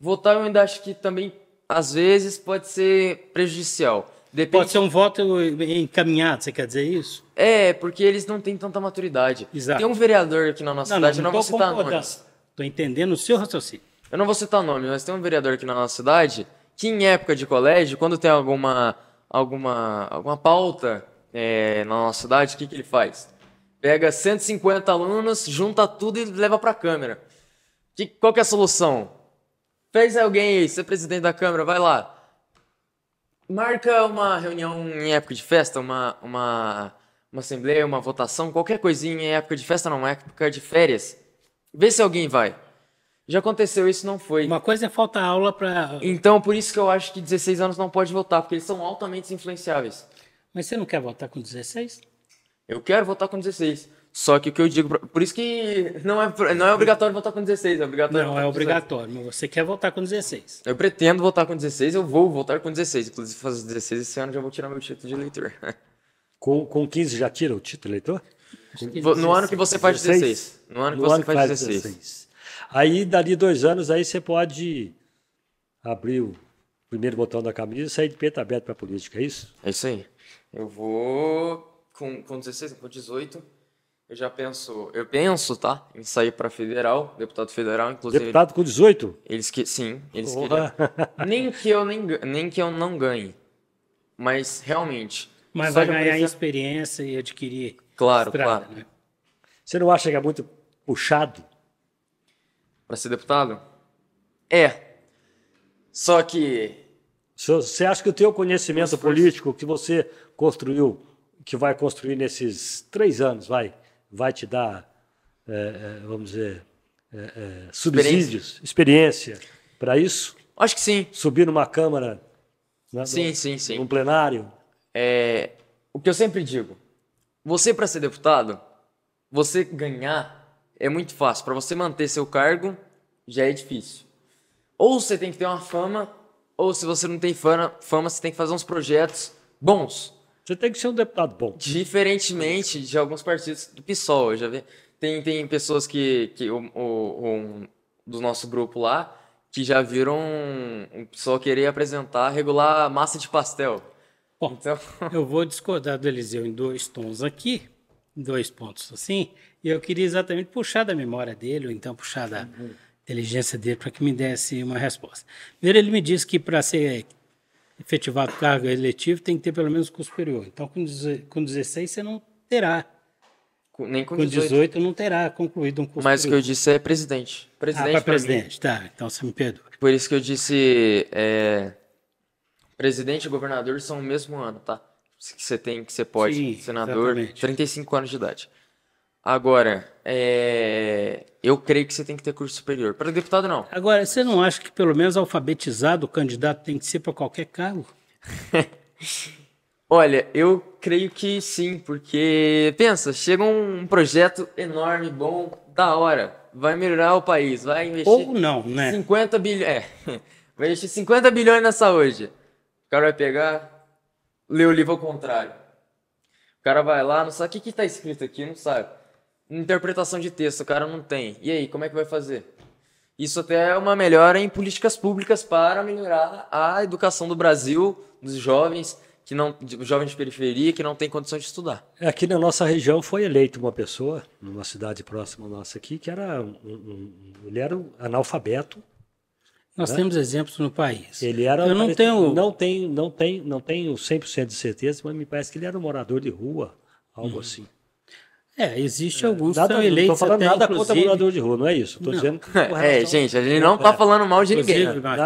votar eu ainda acho que também às vezes pode ser prejudicial. Depende... Pode ser um voto encaminhado, você quer dizer isso? É, porque eles não têm tanta maturidade. Exato. Tem um vereador aqui na nossa não, cidade, não, não, não vou citar nomes. Estou entendendo o seu raciocínio. Eu não vou citar nome, mas tem um vereador aqui na nossa cidade que em época de colégio, quando tem alguma alguma alguma pauta é, na nossa cidade, o que, que ele faz? Pega 150 alunos, junta tudo e leva para a câmera. Que, qual que é a solução? Fez alguém aí, ser presidente da Câmara, vai lá. Marca uma reunião em época de festa, uma, uma, uma assembleia, uma votação, qualquer coisinha em época de festa, não, época de férias. Vê se alguém vai. Já aconteceu isso, não foi. Uma coisa é falta aula para. Então, por isso que eu acho que 16 anos não pode votar, porque eles são altamente influenciáveis. Mas você não quer votar com 16? Eu quero votar com 16. Só que o que eu digo, pra... por isso que não é, não é obrigatório votar com 16, é obrigatório. Não, é obrigatório, mas você quer votar com 16. Eu pretendo votar com 16, eu vou votar com 16. Inclusive, fazer 16 esse ano já vou tirar meu título de eleitor. Com, com 15 já tira o título eleitor? No ano que você faz 16. 16. No ano que no você ano faz, faz 16. 16. Aí, dali dois anos, aí você pode abrir o primeiro botão da camisa e sair de peito aberto para a política, é isso? É isso aí. Eu vou com, com 16, com 18, eu já penso, eu penso, tá? Em sair para federal, deputado federal, inclusive. Deputado com 18? Eles que sim, eles queriam. [laughs] Nem que eu nem, nem que eu não ganhe. Mas realmente. Mas vai ganhar precisa... experiência e adquirir. Claro, estrada, claro. Né? Você não acha que é muito puxado para ser deputado? É. Só que você acha que o teu conhecimento político que você construiu que vai construir nesses três anos, vai, vai te dar, é, é, vamos dizer, é, é subsídios, experiência, para isso? Acho que sim. Subir numa câmara, né, sim, do, sim, sim. num plenário. É, o que eu sempre digo, você para ser deputado, você ganhar é muito fácil. Para você manter seu cargo, já é difícil. Ou você tem que ter uma fama, ou se você não tem fama, fama você tem que fazer uns projetos bons você tem que ser um deputado bom. Diferentemente de alguns partidos do PSOL, eu já vi. Tem, tem pessoas que. que o, o um, do nosso grupo lá que já viram o pessoal querer apresentar regular massa de pastel. Bom, então... [laughs] eu vou discordar do Eliseu em dois tons aqui, dois pontos assim, e eu queria exatamente puxar da memória dele, ou então puxar da uhum. inteligência dele, para que me desse uma resposta. Primeiro, ele me disse que para ser efetivar carga eletiva tem que ter pelo menos curso superior. Então, com, com 16 você não terá. Nem com, com 18. 18 não terá concluído um curso Mas superior. o que eu disse é presidente. Presidente. Ah, presidente, tá. Então você me perdoa. Por isso que eu disse. É, presidente e governador são o mesmo ano, tá? Que você tem, que você pode. Sim, senador, exatamente. 35 anos de idade. Agora, é... eu creio que você tem que ter curso superior. Para deputado, não. Agora, você não acha que pelo menos alfabetizado o candidato tem que ser para qualquer cargo? [laughs] Olha, eu creio que sim, porque pensa, chega um projeto enorme, bom, da hora, vai melhorar o país, vai investir. Ou não, né? 50 bilhões. É, [laughs] vai investir 50 bilhões na saúde. O cara vai pegar, lê o livro ao contrário. O cara vai lá, não sabe o que, que tá escrito aqui, não sabe interpretação de texto, o cara não tem. E aí, como é que vai fazer? Isso até é uma melhora em políticas públicas para melhorar a educação do Brasil, dos jovens que não jovens de periferia que não tem condições de estudar. É, aqui na nossa região foi eleito uma pessoa numa cidade próxima nossa aqui que era um, um, ele era um analfabeto. Nós né? temos exemplos no país. Ele era Eu não tenho não tenho não tenho não tenho 100% de certeza, mas me parece que ele era um morador de rua, algo uhum. assim. É, existe é, alguns Nada, são eleitos. Não estou falando nada inclusive... contra morador de rua, não é isso. Estou dizendo. É, é, gente, a gente não está é. falando mal de ninguém.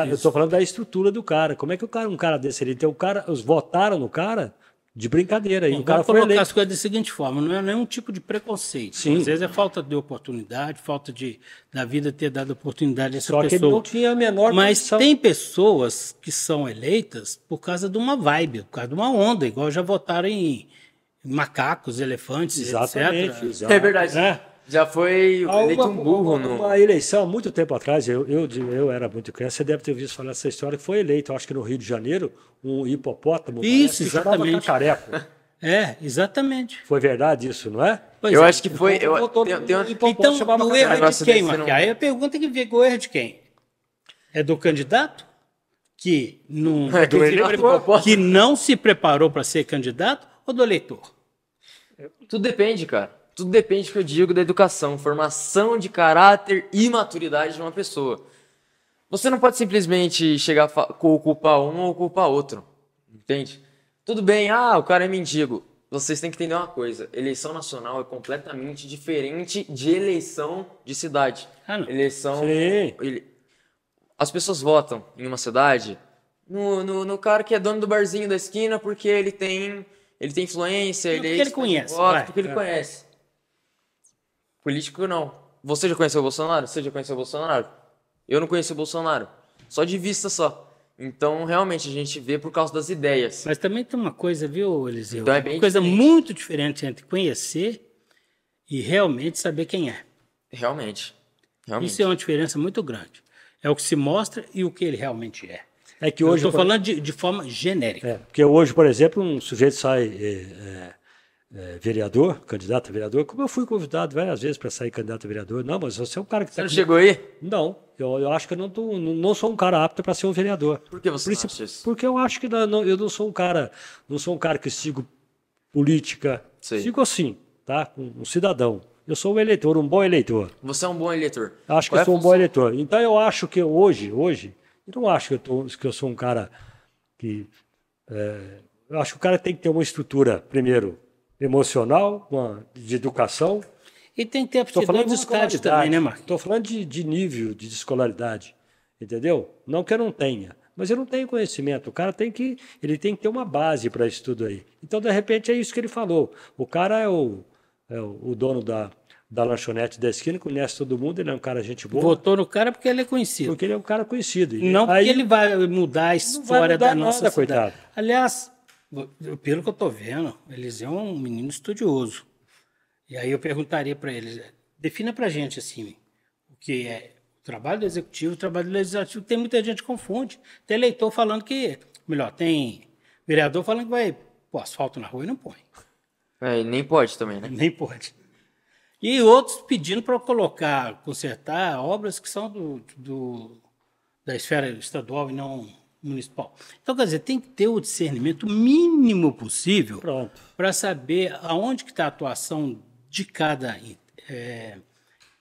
Eu estou falando da estrutura do cara. Como é que o cara, um cara desse ele tem o cara, os votaram no cara de brincadeira. Bom, e o cara foi eleito. as coisas da seguinte forma: não é nenhum tipo de preconceito. Sim. Às vezes é falta de oportunidade, falta de da vida ter dado oportunidade a essa Só pessoa. não tinha a menor. Mas condição. tem pessoas que são eleitas por causa de uma vibe, por causa de uma onda, igual já votaram em macacos, elefantes, Exatamente, etc. Exatamente. É verdade. É. Já foi uma, eleito um burro. Uma, no... uma eleição, muito tempo atrás, eu, eu, eu era muito criança, você deve ter visto falar essa história, que foi eleito, acho que no Rio de Janeiro, um hipopótamo. Isso, exatamente. [laughs] É, exatamente. Foi verdade isso, não é? Pois eu é. acho que foi. Eu, eu, tem, tem um então, o erro é de quem, Marque? Não... Aí a pergunta que veio o erro de quem? É do candidato que não, [laughs] é, que, que não se preparou para ser candidato ou do eleitor? Tudo depende, cara. Tudo depende do que eu digo da educação, formação de caráter e maturidade de uma pessoa. Você não pode simplesmente chegar ou culpar um ou culpar outro. Entende? Tudo bem, ah, o cara é mendigo. Vocês têm que entender uma coisa: eleição nacional é completamente diferente de eleição de cidade. Ah, Eleição. Sim. Ele... As pessoas votam em uma cidade no, no, no cara que é dono do barzinho da esquina porque ele tem ele tem influência, ele, ele, ele conhece. Voto, porque ele é. conhece. Político não. Você já conheceu o Bolsonaro? Você já conheceu o Bolsonaro? Eu não conheci o Bolsonaro. Só de vista só. Então, realmente, a gente vê por causa das ideias. Mas também tem uma coisa, viu, Eliseu? Então é bem uma coisa diferente. muito diferente entre conhecer e realmente saber quem é. Realmente. realmente. Isso é uma diferença muito grande. É o que se mostra e o que ele realmente é. É que hoje. Eu estou falando de, de, forma genérica. É, porque hoje, por exemplo, um sujeito sai é, é, é vereador, candidato a vereador, como eu fui convidado várias vezes para sair candidato a vereador. Não, mas você é um cara que. Tá você tá não chegou aí? Não. Eu, eu acho que eu não, tô, não sou um cara apto para ser um vereador. Por que você Princip... isso? Porque eu acho que não, eu não sou um cara. Não sou um cara que sigo política. Sim. Sigo assim, tá? Um, um cidadão. Eu sou um eleitor, um bom eleitor. Você é um bom eleitor. Acho Qual que eu é sou um bom eleitor. Então eu acho que hoje, hoje, eu não acho que eu, tô, que eu sou um cara que. É, eu acho que o cara tem que ter uma estrutura, primeiro, emocional, uma, de educação. E tem que ter aptidão falando de escolaridade também, né, Marcos? Estou falando de, de nível de escolaridade, entendeu? Não que eu não tenha, mas eu não tenho conhecimento. O cara tem que, ele tem que ter uma base para isso tudo aí. Então, de repente, é isso que ele falou. O cara é o, é o dono da, da lanchonete da esquina, conhece todo mundo, ele é um cara gente boa. Votou no cara porque ele é conhecido. Porque ele é um cara conhecido. E não aí, porque ele vai mudar a história da nossa nada, cidade. Coitado. Aliás, pelo que eu estou vendo, Eliseu é um menino estudioso. E aí eu perguntaria para eles defina para a gente assim, o que é o trabalho do executivo, o trabalho do legislativo. Tem muita gente que confunde. Tem eleitor falando que, melhor, tem vereador falando que vai pôr asfalto na rua e não põe. É, nem pode também, né? Nem pode. E outros pedindo para colocar, consertar obras que são do, do, da esfera estadual e não municipal. Então, quer dizer, tem que ter o discernimento mínimo possível para saber aonde que está a atuação de cada, é,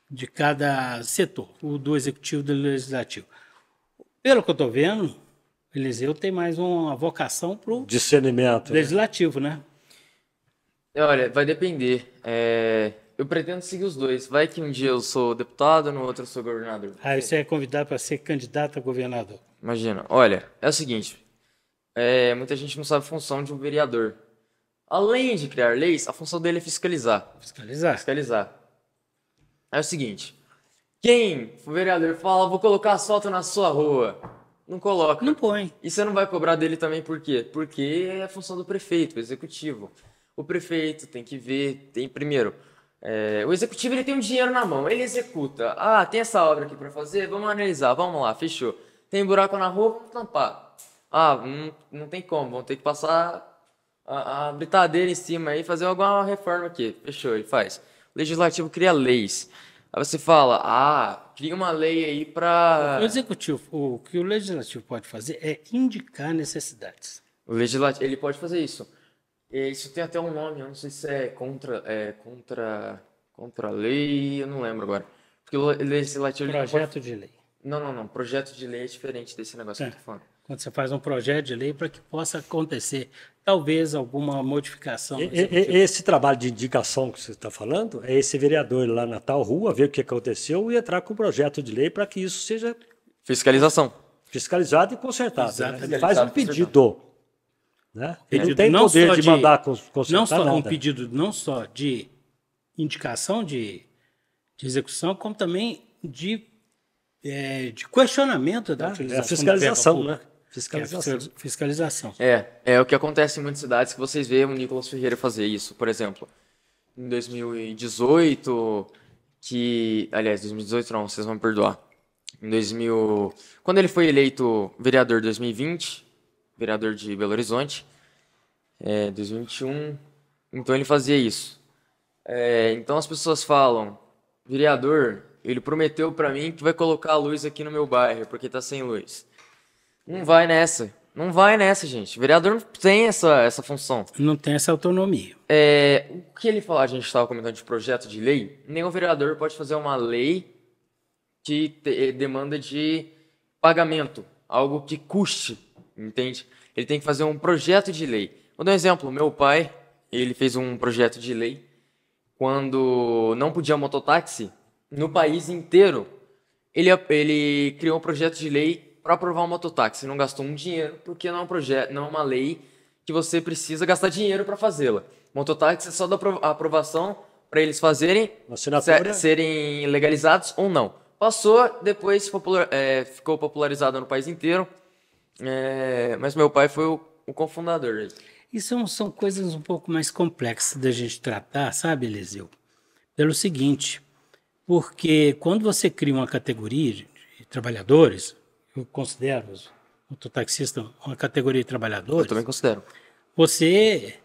de cada setor, o do executivo e do legislativo. Pelo que eu estou vendo, Eliseu tem mais uma vocação para o discernimento né? legislativo, né? né? Olha, vai depender. É... Eu pretendo seguir os dois. Vai que um dia eu sou deputado, no outro eu sou governador. Ah, você é convidado para ser candidato a governador. Imagina. Olha, é o seguinte. É, muita gente não sabe a função de um vereador. Além de criar leis, a função dele é fiscalizar. Fiscalizar. Fiscalizar. É o seguinte. Quem o vereador fala, vou colocar asfalto na sua rua, não coloca. Não põe. E você não vai cobrar dele também por quê? Porque é a função do prefeito, executivo. O prefeito tem que ver, tem primeiro é, o executivo ele tem um dinheiro na mão, ele executa. Ah, tem essa obra aqui para fazer, vamos analisar, vamos lá, fechou. Tem buraco na rua, vamos então tampar. Ah, não, hum, não tem como, vão ter que passar a, a britadeira em cima e fazer alguma reforma aqui. Fechou, ele faz. O legislativo cria leis. Aí você fala, ah, cria uma lei aí para. O executivo, o que o legislativo pode fazer é indicar necessidades. O legislativo, ele pode fazer isso. Isso tem até um nome, eu não sei se é contra, é contra, contra a lei, eu não lembro agora. Porque o legislativo... Projeto pode... de lei. Não, não, não. Projeto de lei é diferente desse negócio é. que eu estou é. falando. Quando você faz um projeto de lei para que possa acontecer, talvez, alguma modificação. E, e, tipo. esse trabalho de indicação que você está falando é esse vereador lá na tal rua ver o que aconteceu e entrar com um projeto de lei para que isso seja... Fiscalização. Fiscalizado e consertado. né? Ele faz um pedido né? Ele tem não poder de, de mandar consultar não só nada. um pedido não só de indicação de, de execução, como também de, é, de questionamento da é, é fiscalização, né? É fiscalização. É, fiscalização. É, é o que acontece em muitas cidades que vocês veem o Nicolas Ferreira fazer isso, por exemplo, em 2018, que aliás, 2018 não, vocês vão me perdoar. Em 2000, quando ele foi eleito vereador em 2020, vereador de Belo Horizonte, é, 2021. Então ele fazia isso. É, então as pessoas falam, vereador, ele prometeu para mim que vai colocar a luz aqui no meu bairro, porque tá sem luz. Não vai nessa. Não vai nessa, gente. O vereador não tem essa, essa função. Não tem essa autonomia. É, o que ele falou, a gente estava comentando de projeto de lei, nenhum vereador pode fazer uma lei que te, demanda de pagamento, algo que custe entende? Ele tem que fazer um projeto de lei. Vou dar um exemplo. Meu pai, ele fez um projeto de lei quando não podia mototáxi no país inteiro. Ele, ele criou um projeto de lei para aprovar o um mototáxi. Não gastou um dinheiro porque não é um projeto, não é uma lei que você precisa gastar dinheiro para fazê-la. Mototáxi é só da aprovação para eles fazerem, serem legalizados ou não. Passou, depois popular, é, ficou popularizado no país inteiro. É, mas meu pai foi o, o cofundador. Isso são coisas um pouco mais complexas da gente tratar, sabe, Eliseu? Pelo seguinte, porque quando você cria uma categoria de trabalhadores, eu considero os mototaxistas uma categoria de trabalhadores. Eu também considero. Você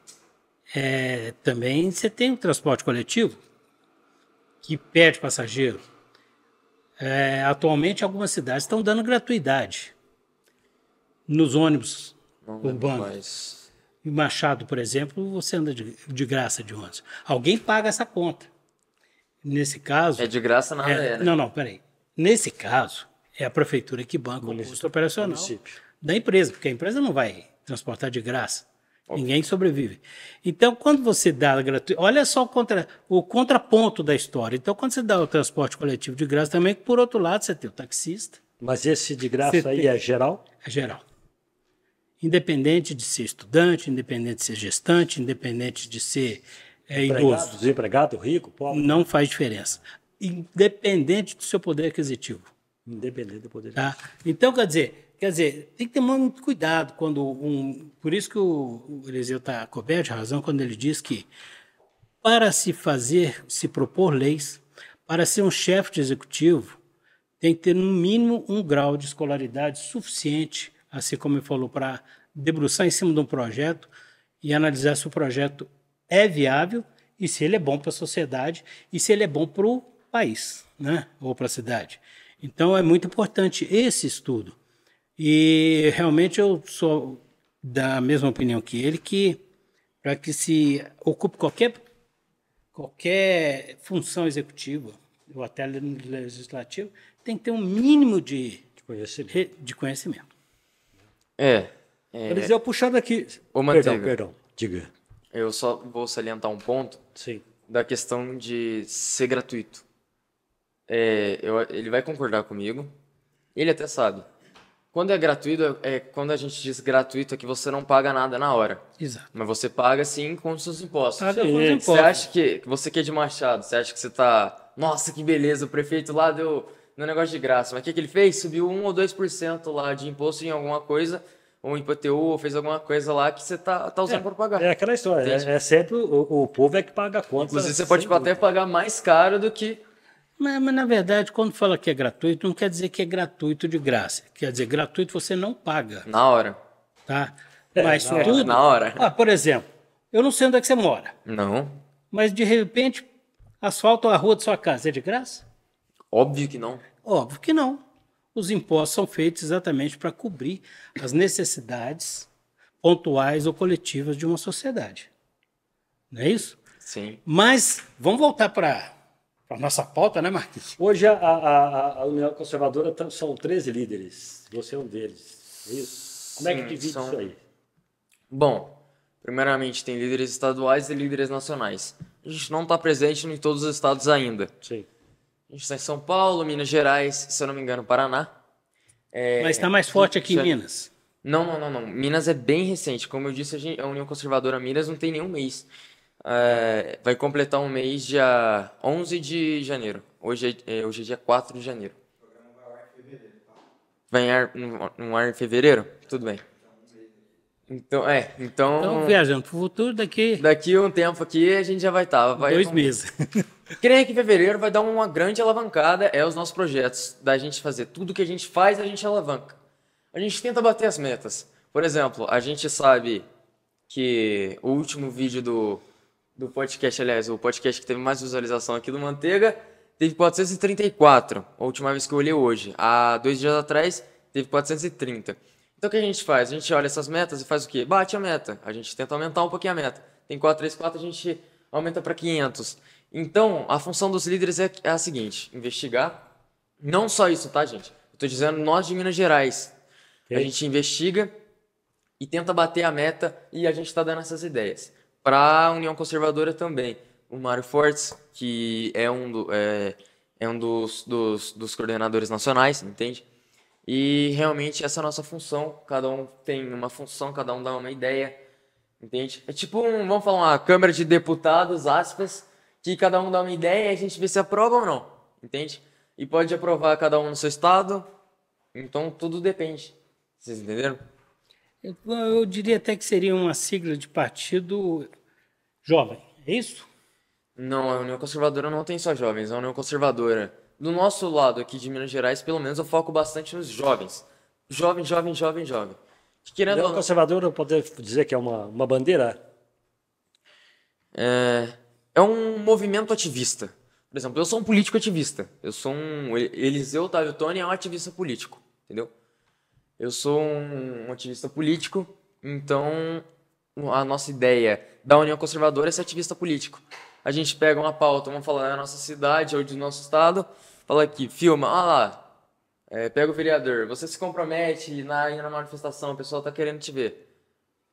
é, também você tem o um transporte coletivo que perde passageiro. É, atualmente, algumas cidades estão dando gratuidade nos ônibus Não urbanos. Mais. Em Machado, por exemplo, você anda de, de graça de ônibus. Alguém paga essa conta. Nesse caso. É de graça na é, é Não, não, peraí. Nesse caso, é a prefeitura que banca o custo operacional município. da empresa, porque a empresa não vai transportar de graça. Óbvio. Ninguém sobrevive. Então, quando você dá gratuito, olha só o, contra, o contraponto da história. Então, quando você dá o transporte coletivo de graça, também, por outro lado, você tem o taxista. Mas esse de graça aí tem... é geral? É geral independente de ser estudante, independente de ser gestante, independente de ser é, idoso. Desempregado, rico, pobre. Não faz diferença. Independente do seu poder aquisitivo. Independente do poder tá? Então, quer dizer, quer dizer, tem que ter muito cuidado quando um. Por isso que o, o Eliseu está coberto de razão quando ele diz que para se fazer, se propor leis, para ser um chefe de executivo, tem que ter no mínimo um grau de escolaridade suficiente assim como ele falou, para debruçar em cima de um projeto e analisar se o projeto é viável e se ele é bom para a sociedade e se ele é bom para o país, né? Ou para a cidade. Então é muito importante esse estudo. E realmente eu sou da mesma opinião que ele que para que se ocupe qualquer qualquer função executiva ou até legislativa tem que ter um mínimo de de conhecimento. De conhecimento. É. é eu puxando aqui. Ô, Manteiga, perdão, perdão, diga. Eu só vou salientar um ponto Sim. da questão de ser gratuito. É, eu, ele vai concordar comigo. Ele até sabe. Quando é gratuito, é, é quando a gente diz gratuito, é que você não paga nada na hora. Exato. Mas você paga sim com os seus impostos. Paga com os impostos. Você acha que, você que é de Machado, você acha que você tá. Nossa, que beleza, o prefeito lá deu no negócio de graça. Mas o que, que ele fez? Subiu 1 ou 2% lá de imposto em alguma coisa, ou IPTU, ou fez alguma coisa lá que você tá, tá usando é, para pagar. É aquela história, é, é, sempre o, o povo é que paga a conta. Inclusive, você pode dúvida. até pagar mais caro do que. Mas, mas, na verdade, quando fala que é gratuito, não quer dizer que é gratuito de graça. Quer dizer, gratuito você não paga. Na hora. Tá? É, mas na tudo. Hora, na hora. Ah, por exemplo, eu não sei onde é que você mora. Não. Mas de repente, asfalto a rua da sua casa. É de graça? Óbvio que não. Óbvio que não. Os impostos são feitos exatamente para cobrir as necessidades pontuais ou coletivas de uma sociedade. Não é isso? Sim. Mas vamos voltar para a nossa pauta, né, Marquinhos? Hoje a, a, a União Conservadora tá, são 13 líderes. Você é um deles. É isso? Como Sim, é que divide são... isso aí? Bom, primeiramente tem líderes estaduais e líderes nacionais. A gente não está presente em todos os estados ainda. Sim. A gente está em São Paulo, Minas Gerais, se eu não me engano, Paraná. É, Mas está mais forte aqui em Minas. Não, não, não, não. Minas é bem recente. Como eu disse, a, gente, a União Conservadora Minas não tem nenhum mês. É, vai completar um mês dia 11 de janeiro. Hoje é, é hoje é dia 4 de janeiro. O programa vai ar em fevereiro. Então. Vai ar, no, ar em fevereiro? Tudo bem. Então, é, então... Então, viajando o futuro, daqui... Daqui um tempo aqui, a gente já vai estar. Tá, Dois meses. [laughs] Creio que fevereiro vai dar uma grande alavancada, é os nossos projetos, da gente fazer tudo que a gente faz, a gente alavanca. A gente tenta bater as metas. Por exemplo, a gente sabe que o último vídeo do, do podcast, aliás, o podcast que teve mais visualização aqui do Manteiga, teve 434, a última vez que eu olhei hoje. Há dois dias atrás, teve 430. Então o que a gente faz? A gente olha essas metas e faz o quê? Bate a meta. A gente tenta aumentar um pouquinho a meta. Tem 434, a gente aumenta para 500. Então, a função dos líderes é, é, a seguinte: investigar. Não só isso, tá, gente? estou dizendo nós de Minas Gerais. Okay. A gente investiga e tenta bater a meta e a gente está dando essas ideias. Para a União Conservadora também. O Mário Fortes, que é um, do, é, é um dos, dos, dos coordenadores nacionais, entende? E realmente essa é a nossa função. Cada um tem uma função, cada um dá uma ideia. Entende? É tipo um, vamos falar, uma Câmara de Deputados, aspas, que cada um dá uma ideia e a gente vê se aprova ou não, entende? E pode aprovar cada um no seu estado, então tudo depende. Vocês entenderam? Eu, eu diria até que seria uma sigla de partido jovem, é isso? Não, a União Conservadora não tem só jovens, a União Conservadora. Do nosso lado aqui de Minas Gerais, pelo menos eu foco bastante nos jovens. Jovem, jovem, jovem, jovem. Querendo... União Conservadora, poder dizer que é uma, uma bandeira? É é um movimento ativista. Por exemplo, eu sou um político ativista. Eu sou um. Eliseu Otávio Tony é um ativista político, entendeu? Eu sou um ativista político, então a nossa ideia da União Conservadora é ser ativista político. A gente pega uma pauta, vamos falar da nossa cidade ou do nosso estado, fala aqui, filma, olha lá, é, pega o vereador, você se compromete na, na manifestação, o pessoal tá querendo te ver.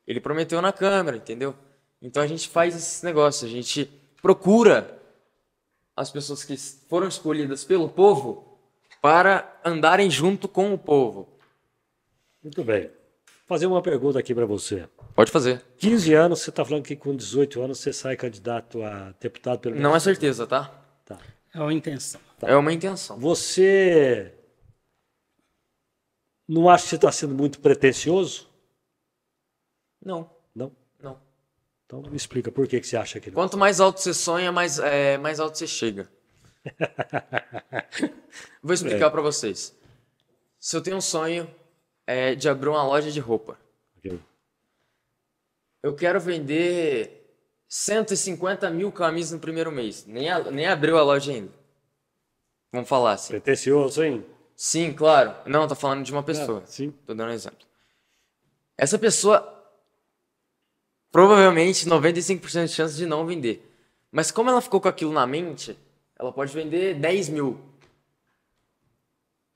Ele prometeu na câmera, entendeu? Então a gente faz esses negócios, a gente procura as pessoas que foram escolhidas pelo povo para andarem junto com o povo. Muito bem. Vou fazer uma pergunta aqui para você. Pode fazer. 15 anos, você está falando que com 18 anos você sai candidato a deputado pelo. Não é certeza, tá? tá? É uma intenção. É tá. É uma intenção. Você não acha que você está sendo muito pretencioso? Não. Então me explica por que, que você acha que ele Quanto mais alto você sonha, mais, é, mais alto você chega. [laughs] Vou explicar é. para vocês. Se eu tenho um sonho é, de abrir uma loja de roupa, okay. eu quero vender 150 mil camisas no primeiro mês. Nem, a, nem abriu a loja ainda. Vamos falar assim. Pretencioso, hein? Sim, claro. Não, tô falando de uma pessoa. sim. Tô dando um exemplo. Essa pessoa provavelmente 95% de chance de não vender. Mas como ela ficou com aquilo na mente, ela pode vender 10 mil.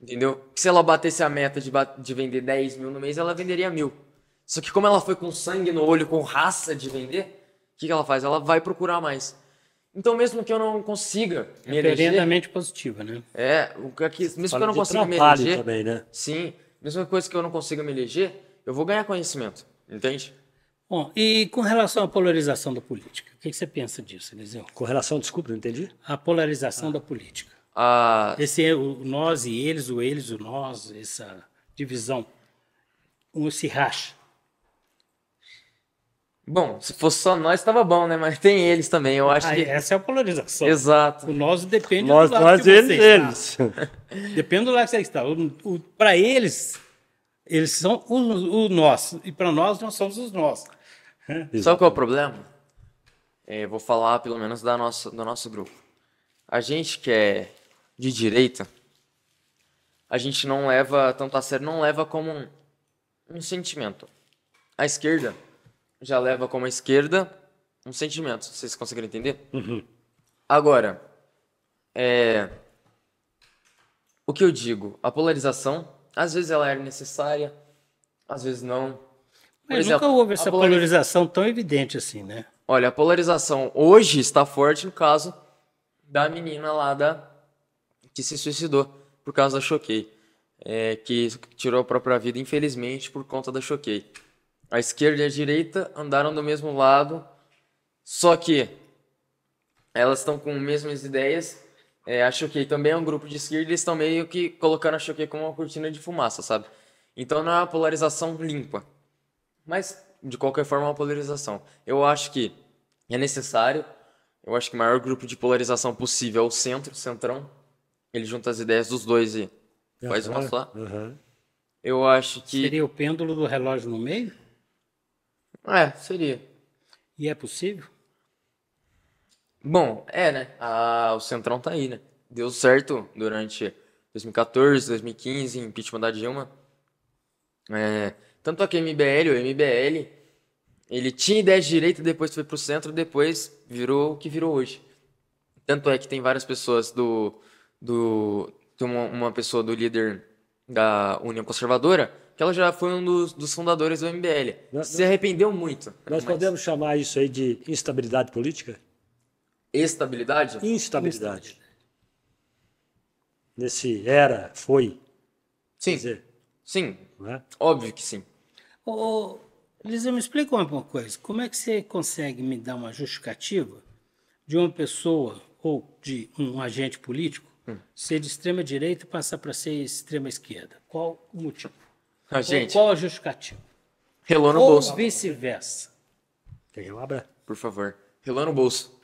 Entendeu? Se ela batesse a meta de, de vender 10 mil no mês, ela venderia mil. Só que como ela foi com sangue no olho, com raça de vender, o que, que ela faz? Ela vai procurar mais. Então, mesmo que eu não consiga é me eleger... É mente positiva, né? É, que, mesmo que eu não consiga me eleger... também, né? Sim, mesma coisa que eu não consiga me eleger, eu vou ganhar conhecimento, entende? Bom, e com relação à polarização da política, o que, você pensa disso, Eliseu? Com relação, desculpa, não entendi. A polarização ah. da política. Ah. Esse é o nós e eles, o eles, o nós, essa divisão. Um se racha. Bom, se fosse só nós, estava bom, né? Mas tem eles também, eu acho ah, que... Essa é a polarização. Exato. O nós depende nós, do lado nós, que eles, eles. depende do lado que você está. Para eles, eles são o, o nós. E para nós, nós somos os nós. Sabe qual é o problema? É, vou falar pelo menos da nossa, do nosso grupo. A gente que é de direita, a gente não leva tanto a sério, não leva como um, um sentimento. A esquerda já leva como a esquerda um sentimento, vocês conseguiram entender? Uhum. Agora, é, o que eu digo? A polarização, às vezes ela é necessária, às vezes não por exemplo, nunca houve essa polarização tão evidente assim, né? Olha, a polarização hoje está forte no caso da menina lá da que se suicidou por causa da Choquei, é, que tirou a própria vida, infelizmente, por conta da Choquei. A esquerda e a direita andaram do mesmo lado, só que elas estão com as mesmas ideias. É, a Choquei também é um grupo de esquerda, eles estão meio que colocando a Choquei como uma cortina de fumaça, sabe? Então não é uma polarização limpa. Mas, de qualquer forma, é uma polarização. Eu acho que é necessário. Eu acho que o maior grupo de polarização possível é o centro, o centrão. Ele junta as ideias dos dois e uhum, faz uma só. Uhum. Eu acho que. Seria o pêndulo do relógio no meio? É, seria. E é possível? Bom, é, né? Ah, o Centrão tá aí, né? Deu certo durante 2014, 2015, impeachment da Dilma. É, tanto aqui é MBL, o MBL, ele tinha ideia de direita, depois foi pro centro, depois virou o que virou hoje. Tanto é que tem várias pessoas do. do tem uma, uma pessoa do líder da União Conservadora, que ela já foi um dos, dos fundadores do MBL. Nós, Se arrependeu muito. Nós mas... podemos chamar isso aí de instabilidade política? Estabilidade? Instabilidade. Nesse era, foi. Sim. Dizer, sim. É? Óbvio que sim. Ô, Lisa, me explica uma coisa. Como é que você consegue me dar uma justificativa de uma pessoa ou de um agente político hum. ser de extrema direita e passar para ser extrema esquerda? Qual o motivo? Ah, gente, qual a justificativa? Relou no ou bolso. Ou vice-versa. Quer que eu abra? Por favor. Relou no bolso.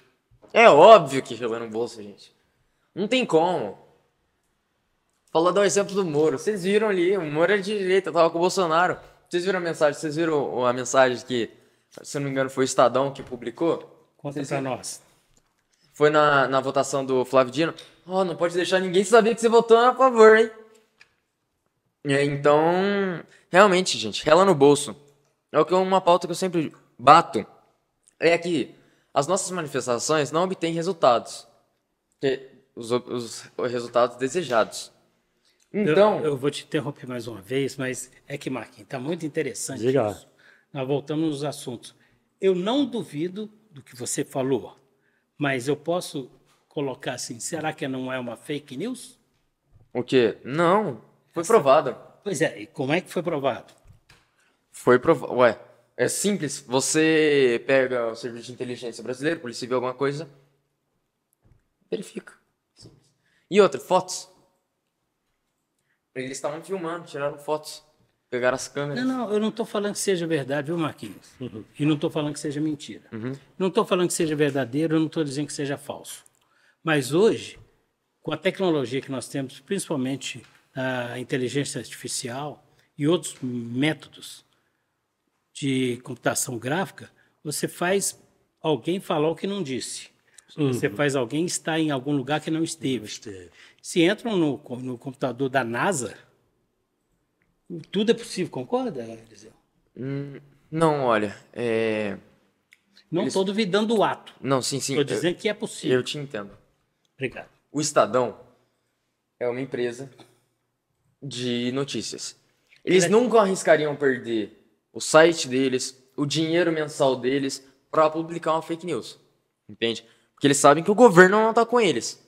É óbvio que relou no bolso, gente. Não tem como. Falou do exemplo do Moro. Vocês viram ali, o Moro é de direita, tava com o Bolsonaro. Vocês viram a mensagem? Vocês viram a mensagem que, se eu não me engano, foi o Estadão que publicou? Conta pra nós. Foi na, na votação do Flávio Dino. Oh, não pode deixar ninguém saber que você votou a favor, hein? Então, realmente, gente, rela no bolso. É, é uma pauta que eu sempre bato. É que as nossas manifestações não obtêm resultados. Os, os resultados desejados. Então. Eu, eu, vou te interromper mais uma vez, mas é que, Marquinhos, está muito interessante Diga. isso. Nós voltamos nos assuntos. Eu não duvido do que você falou, mas eu posso colocar assim: será que não é uma fake news? O quê? Não, foi Essa... provado. Pois é, e como é que foi provado? Foi provado. Ué, é simples. Você pega o serviço de inteligência brasileiro, polícia civil, alguma coisa, verifica. E outra, fotos. Eles estavam filmando, tiraram fotos, pegaram as câmeras. Não, não, eu não estou falando que seja verdade, viu, Marquinhos? Uhum. E não estou falando que seja mentira. Uhum. Não estou falando que seja verdadeiro, eu não estou dizendo que seja falso. Mas hoje, com a tecnologia que nós temos, principalmente a inteligência artificial e outros métodos de computação gráfica, você faz alguém falar o que não disse. Né? Uhum. Você faz alguém estar em algum lugar que não esteve. Não esteve. Se entram no, no computador da NASA, tudo é possível, concorda, Eliseu? Hum, não, olha. É... Não estou Eles... duvidando do ato. Não, sim, sim. Estou dizendo eu, que é possível. Eu te entendo. Obrigado. O Estadão é uma empresa de notícias. Eles é nunca arriscariam perder o site deles, o dinheiro mensal deles, para publicar uma fake news. Entende? Porque eles sabem que o governo não tá com eles.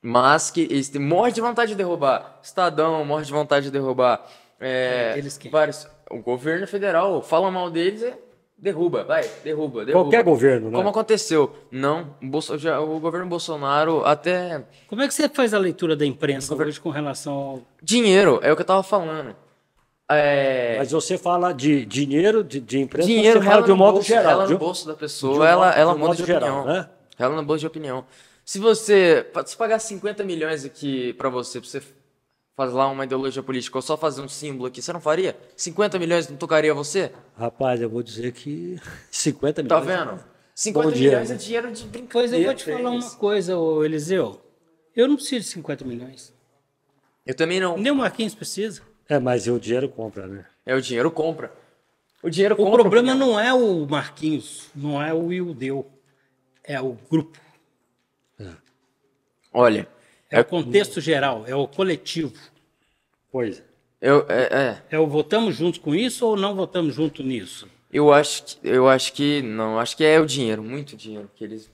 Mas que eles têm, morrem de vontade de derrubar. Estadão morre de vontade de derrubar. É, eles quem? Vários, o governo federal fala mal deles, é, derruba, vai, derruba, derruba. Qualquer governo, né? Como aconteceu. Não, o, já, o governo Bolsonaro até... Como é que você faz a leitura da imprensa hoje com relação ao... Dinheiro, é o que eu tava falando. É... Mas você fala de dinheiro, de, de empresa, dinheiro, você fala de um modo bolso, geral. Ela no bolso da pessoa, um ela, modo, ela um muda de geral, opinião. Né? Ela no bolso de opinião. Se você se pagar 50 milhões aqui para você, pra você fazer lá uma ideologia política ou só fazer um símbolo aqui, você não faria? 50 milhões não tocaria você? Rapaz, eu vou dizer que 50 [laughs] tá milhões. Tá vendo? 50 milhões né? é dinheiro de brincadeira. Pois eu vou te falar uma coisa, Eliseu. Eu não preciso de 50 milhões. Eu também não. Nem o Marquinhos precisa. É, mas o dinheiro compra, né? É, o dinheiro compra. O dinheiro compra. O problema não é o Marquinhos, não é o Ildeu, é o grupo. É. Olha. É, é, o contexto geral, é o coletivo. Pois é. eu, é. É, é o votamos juntos com isso ou não votamos junto nisso? Eu acho, que, eu acho que não, acho que é o dinheiro, muito dinheiro que eles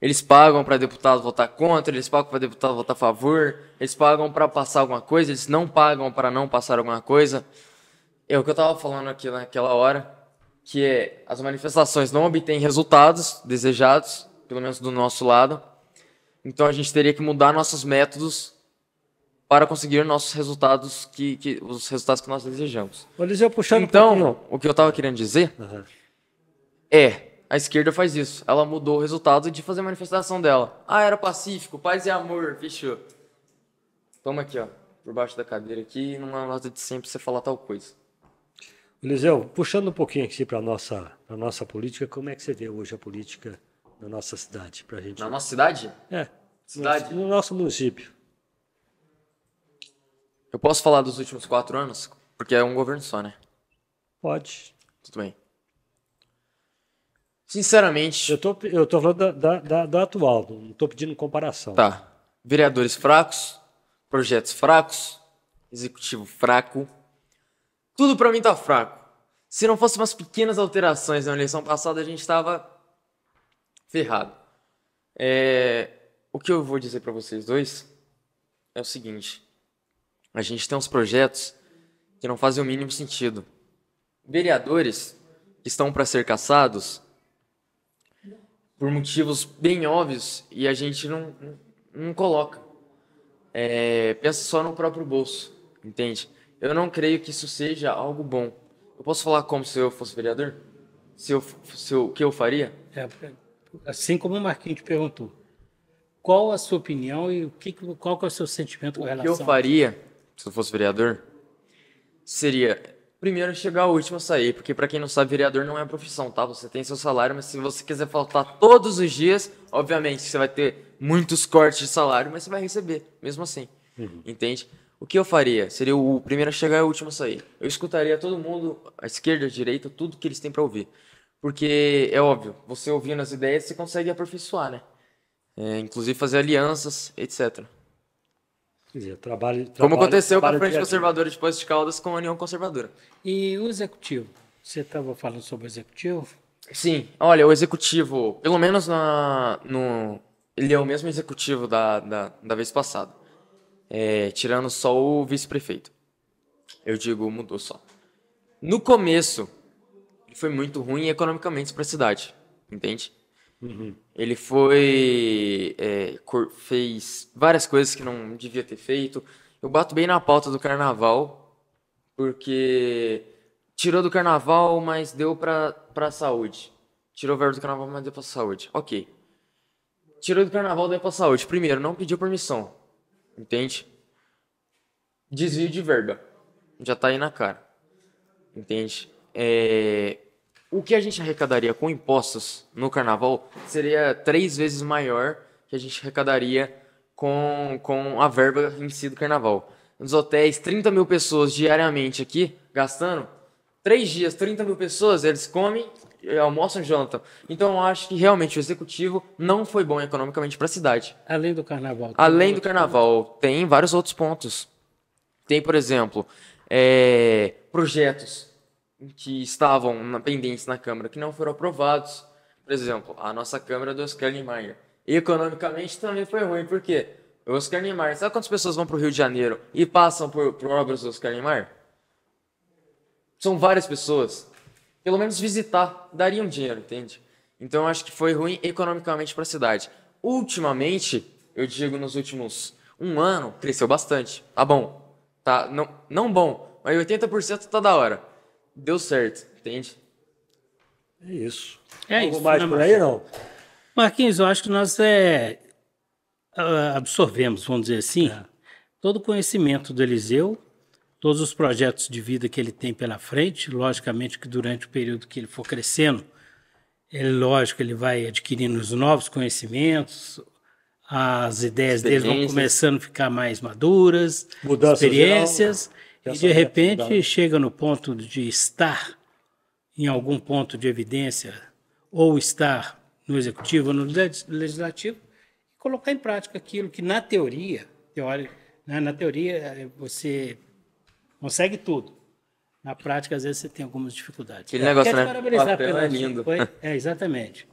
eles pagam para deputado votar contra, eles pagam para deputado votar a favor, eles pagam para passar alguma coisa, eles não pagam para não passar alguma coisa. É o que eu estava falando aqui naquela hora, que é, as manifestações não obtêm resultados desejados, pelo menos do nosso lado. Então a gente teria que mudar nossos métodos para conseguir nossos resultados que, que os resultados que nós desejamos. puxando então, um o que eu estava querendo dizer uhum. é a esquerda faz isso. Ela mudou o resultado de fazer a manifestação dela. Ah, era pacífico, paz e amor, fechou. Toma aqui, ó. Por baixo da cadeira aqui, numa nota de sempre você falar tal coisa. Eliseu, puxando um pouquinho aqui para a nossa, nossa política, como é que você vê hoje a política na nossa cidade? Pra gente... Na nossa cidade? É. Cidade? No, no nosso município. Eu posso falar dos últimos quatro anos? Porque é um governo só, né? Pode. Tudo bem. Sinceramente. Eu tô, eu tô falando da, da, da, da atual, não tô pedindo comparação. Tá. Vereadores fracos, projetos fracos, executivo fraco. Tudo para mim tá fraco. Se não fossem umas pequenas alterações na eleição passada, a gente estava ferrado. É... O que eu vou dizer para vocês dois é o seguinte: a gente tem uns projetos que não fazem o mínimo sentido. Vereadores que estão para ser caçados por motivos bem óbvios e a gente não, não, coloca. É, pensa só no próprio bolso, entende? Eu não creio que isso seja algo bom. Eu posso falar como se eu fosse vereador? Se eu, se eu, que eu faria? É, assim como o Marquinhos te perguntou, qual a sua opinião e o que, qual que é o seu sentimento com relação? O que eu faria, se eu fosse vereador, seria primeiro a chegar, o último a sair. Porque, para quem não sabe, vereador não é profissão, tá? Você tem seu salário, mas se você quiser faltar todos os dias, obviamente você vai ter muitos cortes de salário, mas você vai receber, mesmo assim. Uhum. Entende? O que eu faria? Seria o primeiro a chegar e o último a sair. Eu escutaria todo mundo, a esquerda, a direita, tudo que eles têm para ouvir. Porque, é óbvio, você ouvindo as ideias, você consegue aperfeiçoar, né? É, inclusive fazer alianças, etc dizer, trabalho. trabalho Como aconteceu trabalho com a Frente Conservadora de Poços de Caldas com a União Conservadora. E o executivo? Você estava falando sobre o executivo? Sim, olha, o executivo, pelo menos na, no. Ele é o mesmo executivo da, da, da vez passada. É, tirando só o vice-prefeito. Eu digo, mudou só. No começo, foi muito ruim economicamente para a cidade, entende? Uhum. Ele foi. É, fez várias coisas que não devia ter feito. Eu bato bem na pauta do carnaval, porque tirou do carnaval, mas deu pra, pra saúde. Tirou o verbo do carnaval, mas deu pra saúde. Ok. Tirou do carnaval, deu pra saúde. Primeiro, não pediu permissão. Entende? Desvio de verba. Já tá aí na cara. Entende? É, o que a gente arrecadaria com impostos no carnaval seria três vezes maior que a gente arrecadaria com, com a verba em si do carnaval. Nos hotéis, 30 mil pessoas diariamente aqui gastando. Três dias, 30 mil pessoas, eles comem, almoçam e jantam. Então eu acho que realmente o executivo não foi bom economicamente para a cidade. Além do carnaval. Além do carnaval, tem vários outros pontos. Tem, por exemplo, é, projetos que estavam na, pendentes na Câmara que não foram aprovados. Por exemplo, a nossa Câmara do Oscar Niemeyer. Economicamente também foi ruim, porque o Oscar Niemeyer, sabe quantas pessoas vão para o Rio de Janeiro e passam por, por obras do Oscar Niemeyer? São várias pessoas. Pelo menos visitar daria um dinheiro, entende? Então eu acho que foi ruim economicamente para a cidade. Ultimamente, eu digo nos últimos um ano, cresceu bastante. Tá bom. Tá, não, não bom, mas 80% tá da hora deu certo, entende? É isso. É Algo isso, mais né, por aí, não? Marquinhos, eu acho que nós é, ah, absorvemos, vamos dizer assim, é. todo o conhecimento do Eliseu, todos os projetos de vida que ele tem pela frente, logicamente que durante o período que ele for crescendo, ele, é lógico, ele vai adquirindo os novos conhecimentos, as ideias dele vão começando a ficar mais maduras, experiências. Geral. E de repente chega no ponto de estar em algum ponto de evidência, ou estar no executivo ou no legislativo, e colocar em prática aquilo que na teoria, teórica, né, na teoria eh, você consegue tudo. Na prática, às vezes, você tem algumas dificuldades. Que negócio, né? parabenizar Papel pela é lindo. Foi, [laughs] é, exatamente.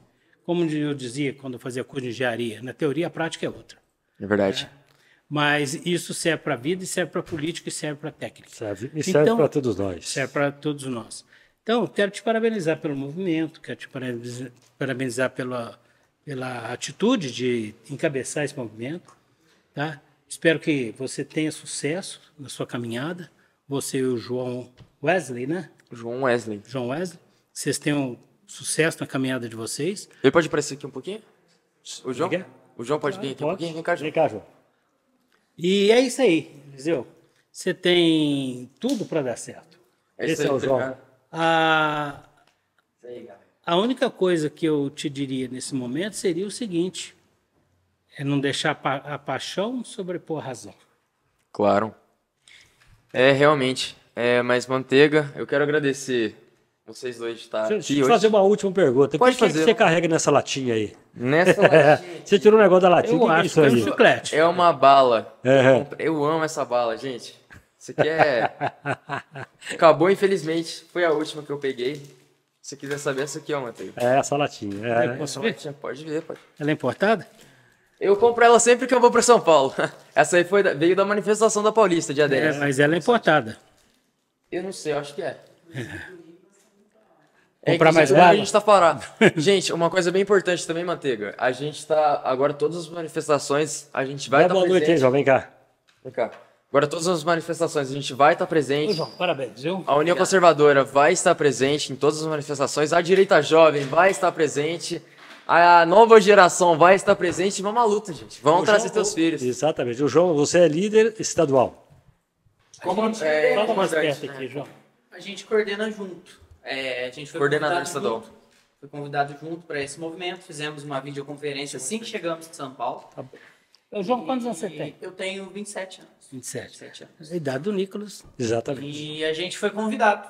Como eu dizia quando eu fazia curso de engenharia, na teoria a prática é outra. É verdade. É. Mas isso serve para a vida, serve para a política e serve para a técnica. Serve, e serve então, para todos nós. Serve para todos nós. Então, quero te parabenizar pelo movimento, quero te parabenizar, pela, pela atitude de encabeçar esse movimento. Tá? Espero que você tenha sucesso na sua caminhada. Você e o João Wesley, né? João Wesley. João Wesley. Vocês tenham sucesso na caminhada de vocês. Ele pode aparecer aqui um pouquinho? O João? É é? O João pode vir aqui um pouquinho? Vem cá, João. Vem cá, João. E é isso aí, Eliseu. Você tem tudo para dar certo. É Esse é o jogo. A, a única coisa que eu te diria nesse momento seria o seguinte: é não deixar a, paixão sobrepor a razão. Claro. É, realmente. É, mas, Manteiga, eu quero agradecer vocês dois estão. Tá Deixa eu fazer uma última pergunta. Pode o que, é fazer. que você carrega nessa latinha aí? Nessa [laughs] é, latinha. você tirou um negócio da latinha. Eu que acho que é isso é um chiclete. É uma bala. Eu amo essa bala, gente. Isso aqui é. [laughs] Acabou, infelizmente. Foi a última que eu peguei. Se quiser saber, essa aqui é uma, É, essa latinha. É, é, Pode ver, pode. Ela é importada? Eu compro ela sempre que eu vou para São Paulo. [laughs] Essa aí foi, veio da manifestação da Paulista, dia 10. É, mas ela é importada. Eu não sei, eu acho que é. É Comprar é, mais barato. A gente tá parado. [laughs] gente, uma coisa bem importante também, Manteiga. A gente tá. Agora, todas as manifestações, a gente vai. estar. tá boa presente. noite João. Vem cá. Vem cá. Agora, todas as manifestações, a gente vai estar tá presente. João, parabéns, viu? A União Obrigado. Conservadora vai estar presente em todas as manifestações. A direita jovem vai estar presente. A nova geração vai estar presente. Vamos à luta, gente. Vamos trazer João, seus filhos. Exatamente. O João, você é líder estadual. Como, gente, é, é, mais perto aqui, João. A gente coordena junto. É, a gente foi coordenador estadual. Junto, foi convidado junto para esse movimento, fizemos uma videoconferência assim que chegamos de São Paulo. Tá bom. Eu, João, quantos anos você tem? Eu tenho 27 anos. 27. 27 anos. A idade do Nicolas. Exatamente. E a gente foi convidado,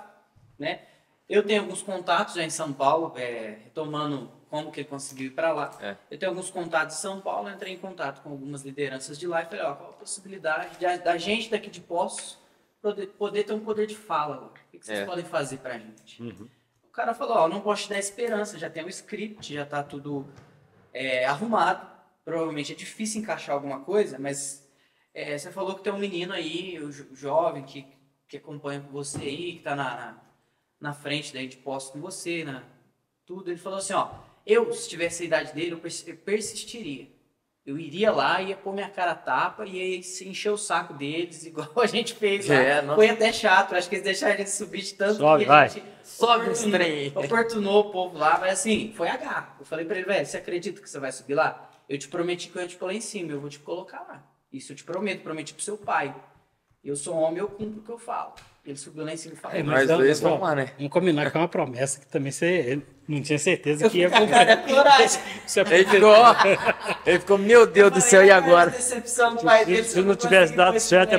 né? Eu tenho alguns contatos já em São Paulo, é, retomando como que ele conseguiu ir para lá. É. Eu tenho alguns contatos em São Paulo, entrei em contato com algumas lideranças de lá e falei, ó, qual a possibilidade da, da gente daqui de Poços poder, poder ter um poder de fala. O que vocês é. podem fazer pra gente? Uhum. O cara falou, ó, não posso te dar esperança, já tem o um script, já tá tudo é, arrumado. Provavelmente é difícil encaixar alguma coisa, mas é, você falou que tem um menino aí, o jo jovem, que, que acompanha com você aí, que tá na, na, na frente daí de posto com você, na, tudo. Ele falou assim, ó, eu, se tivesse a idade dele, eu persistiria eu iria lá, ia pôr minha cara tapa e ia se encher o saco deles, [laughs] igual a gente fez lá. É, foi até chato, acho que eles deixaram a gente subir de tanto Sobe, que a gente vai. Sobe trem oportunou o povo lá, mas assim, foi H. Eu falei pra ele, velho, você acredita que você vai subir lá? Eu te prometi que eu ia te pôr lá em cima, eu vou te colocar lá. Isso eu te prometo, prometi pro seu pai. Eu sou homem, eu cumpro o que eu falo. Ele subiu lá em cima e falou. É, mas nós dois vão lá, né? Vamos combinar com é uma promessa que também você não tinha certeza que ia ah, comprar. Cara, é coragem. Você ele, ficou, ele ficou, meu Deus do céu, e ah, agora? Decepção se não tivesse dado certo,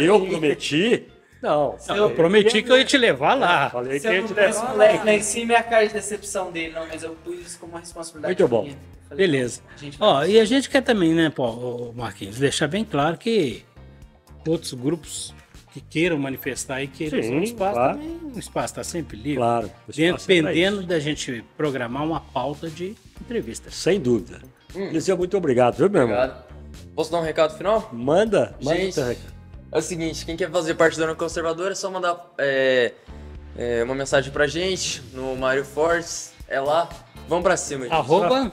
eu prometi. Não, não, eu prometi que eu ia te levar lá. Falei que eu ia te levar lá. Lá em cima é a cara de decepção dele, não, mas eu pus isso como uma responsabilidade. Muito bom. Falei, Beleza. Ó, e a gente quer também, né, Paulo, Marquinhos, deixar bem claro que outros grupos que queiram manifestar e queiram Sim, usar espaço, claro. também o espaço está sempre livre. Claro. É Dependendo é da gente programar uma pauta de entrevista. Sem dúvida. Hum. muito obrigado, viu, meu irmão? Obrigado. Posso dar um recado final? Manda, manda gente, É o seguinte, quem quer fazer parte da União Conservadora é só mandar é, é, uma mensagem pra gente no Mário Fortes, é lá. Vamos pra cima, gente. Arroba?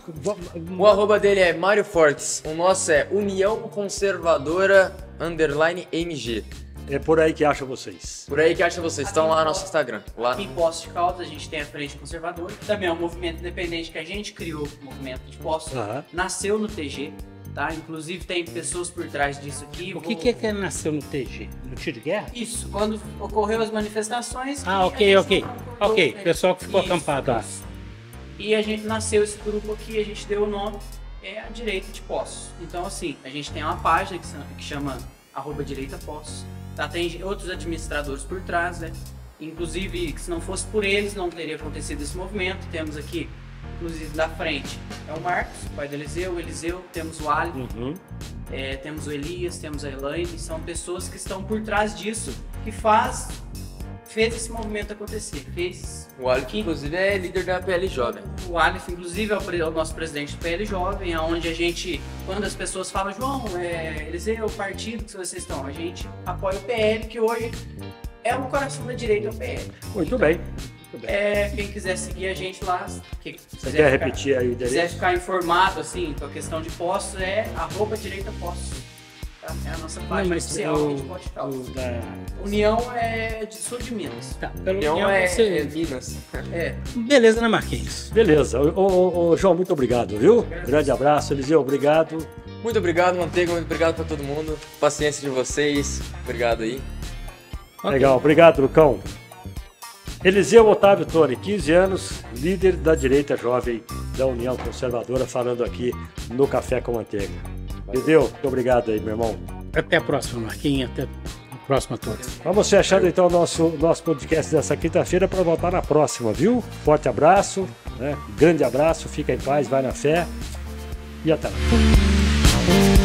O arroba dele é Mário Fortes, o nosso é União Conservadora underline MG. É por aí que acha vocês. Por aí que acha vocês. Estão lá no nosso Instagram. Lá. Em Poços de Caldas, a gente tem a Frente Conservadora. Também é um movimento independente que a gente criou, o movimento de Postos. Nasceu no TG, tá? Inclusive tem pessoas por trás disso aqui. O que, que é que nasceu no TG? No tiro de guerra? Isso, quando ocorreu as manifestações... Ah, ok, ok. Ok, pessoal que ficou acampado. E a gente nasceu esse grupo aqui, a gente deu o nome, é a Direita de Postos. Então, assim, a gente tem uma página que chama arroba direita Postos tá, tem outros administradores por trás, né? Inclusive, se não fosse por eles, não teria acontecido esse movimento. Temos aqui, inclusive, da frente é o Marcos, pai do Eliseu, o Eliseu, temos o Ali, uhum. é, temos o Elias, temos a Elaine. São pessoas que estão por trás disso, que faz fez esse movimento acontecer. Fez. O Aleph, inclusive, é líder da PL Jovem. O Aleph, inclusive, é o, nosso presidente do PL Jovem, onde a gente, quando as pessoas falam, João, é, eles é o partido que vocês estão, a gente apoia o PL, que hoje é o coração da direita, é PL. Muito então, bem. É, quem quiser seguir a gente lá, que Você quer ficar, repetir aí quiser ficar informado assim, com a questão de postos, é arroba direita postos. É a nossa parte não, oficial o, O da... União é de sul de Minas. Tá, União, União é, você... é, Minas. [laughs] É. Beleza, né, Marquinhos? Beleza. Ô, ô, ô João, muito obrigado, viu? Obrigado. Grande abraço, Eliseu, obrigado. Muito obrigado, Manteiga, muito obrigado para todo mundo. Paciência de vocês, obrigado aí. Okay. Legal, obrigado, Lucão. Eliseu Otávio Tony, 15 anos, líder da direita jovem da União Conservadora, falando aqui no Café com Manteiga. Entendeu? Muito obrigado aí, meu irmão. Até a próxima, Marquinhos. Até a próxima a todos. Vamos fechando então o nosso, nosso podcast dessa quinta-feira para voltar na próxima, viu? Forte abraço, né? grande abraço, fica em paz, vai na fé e até lá.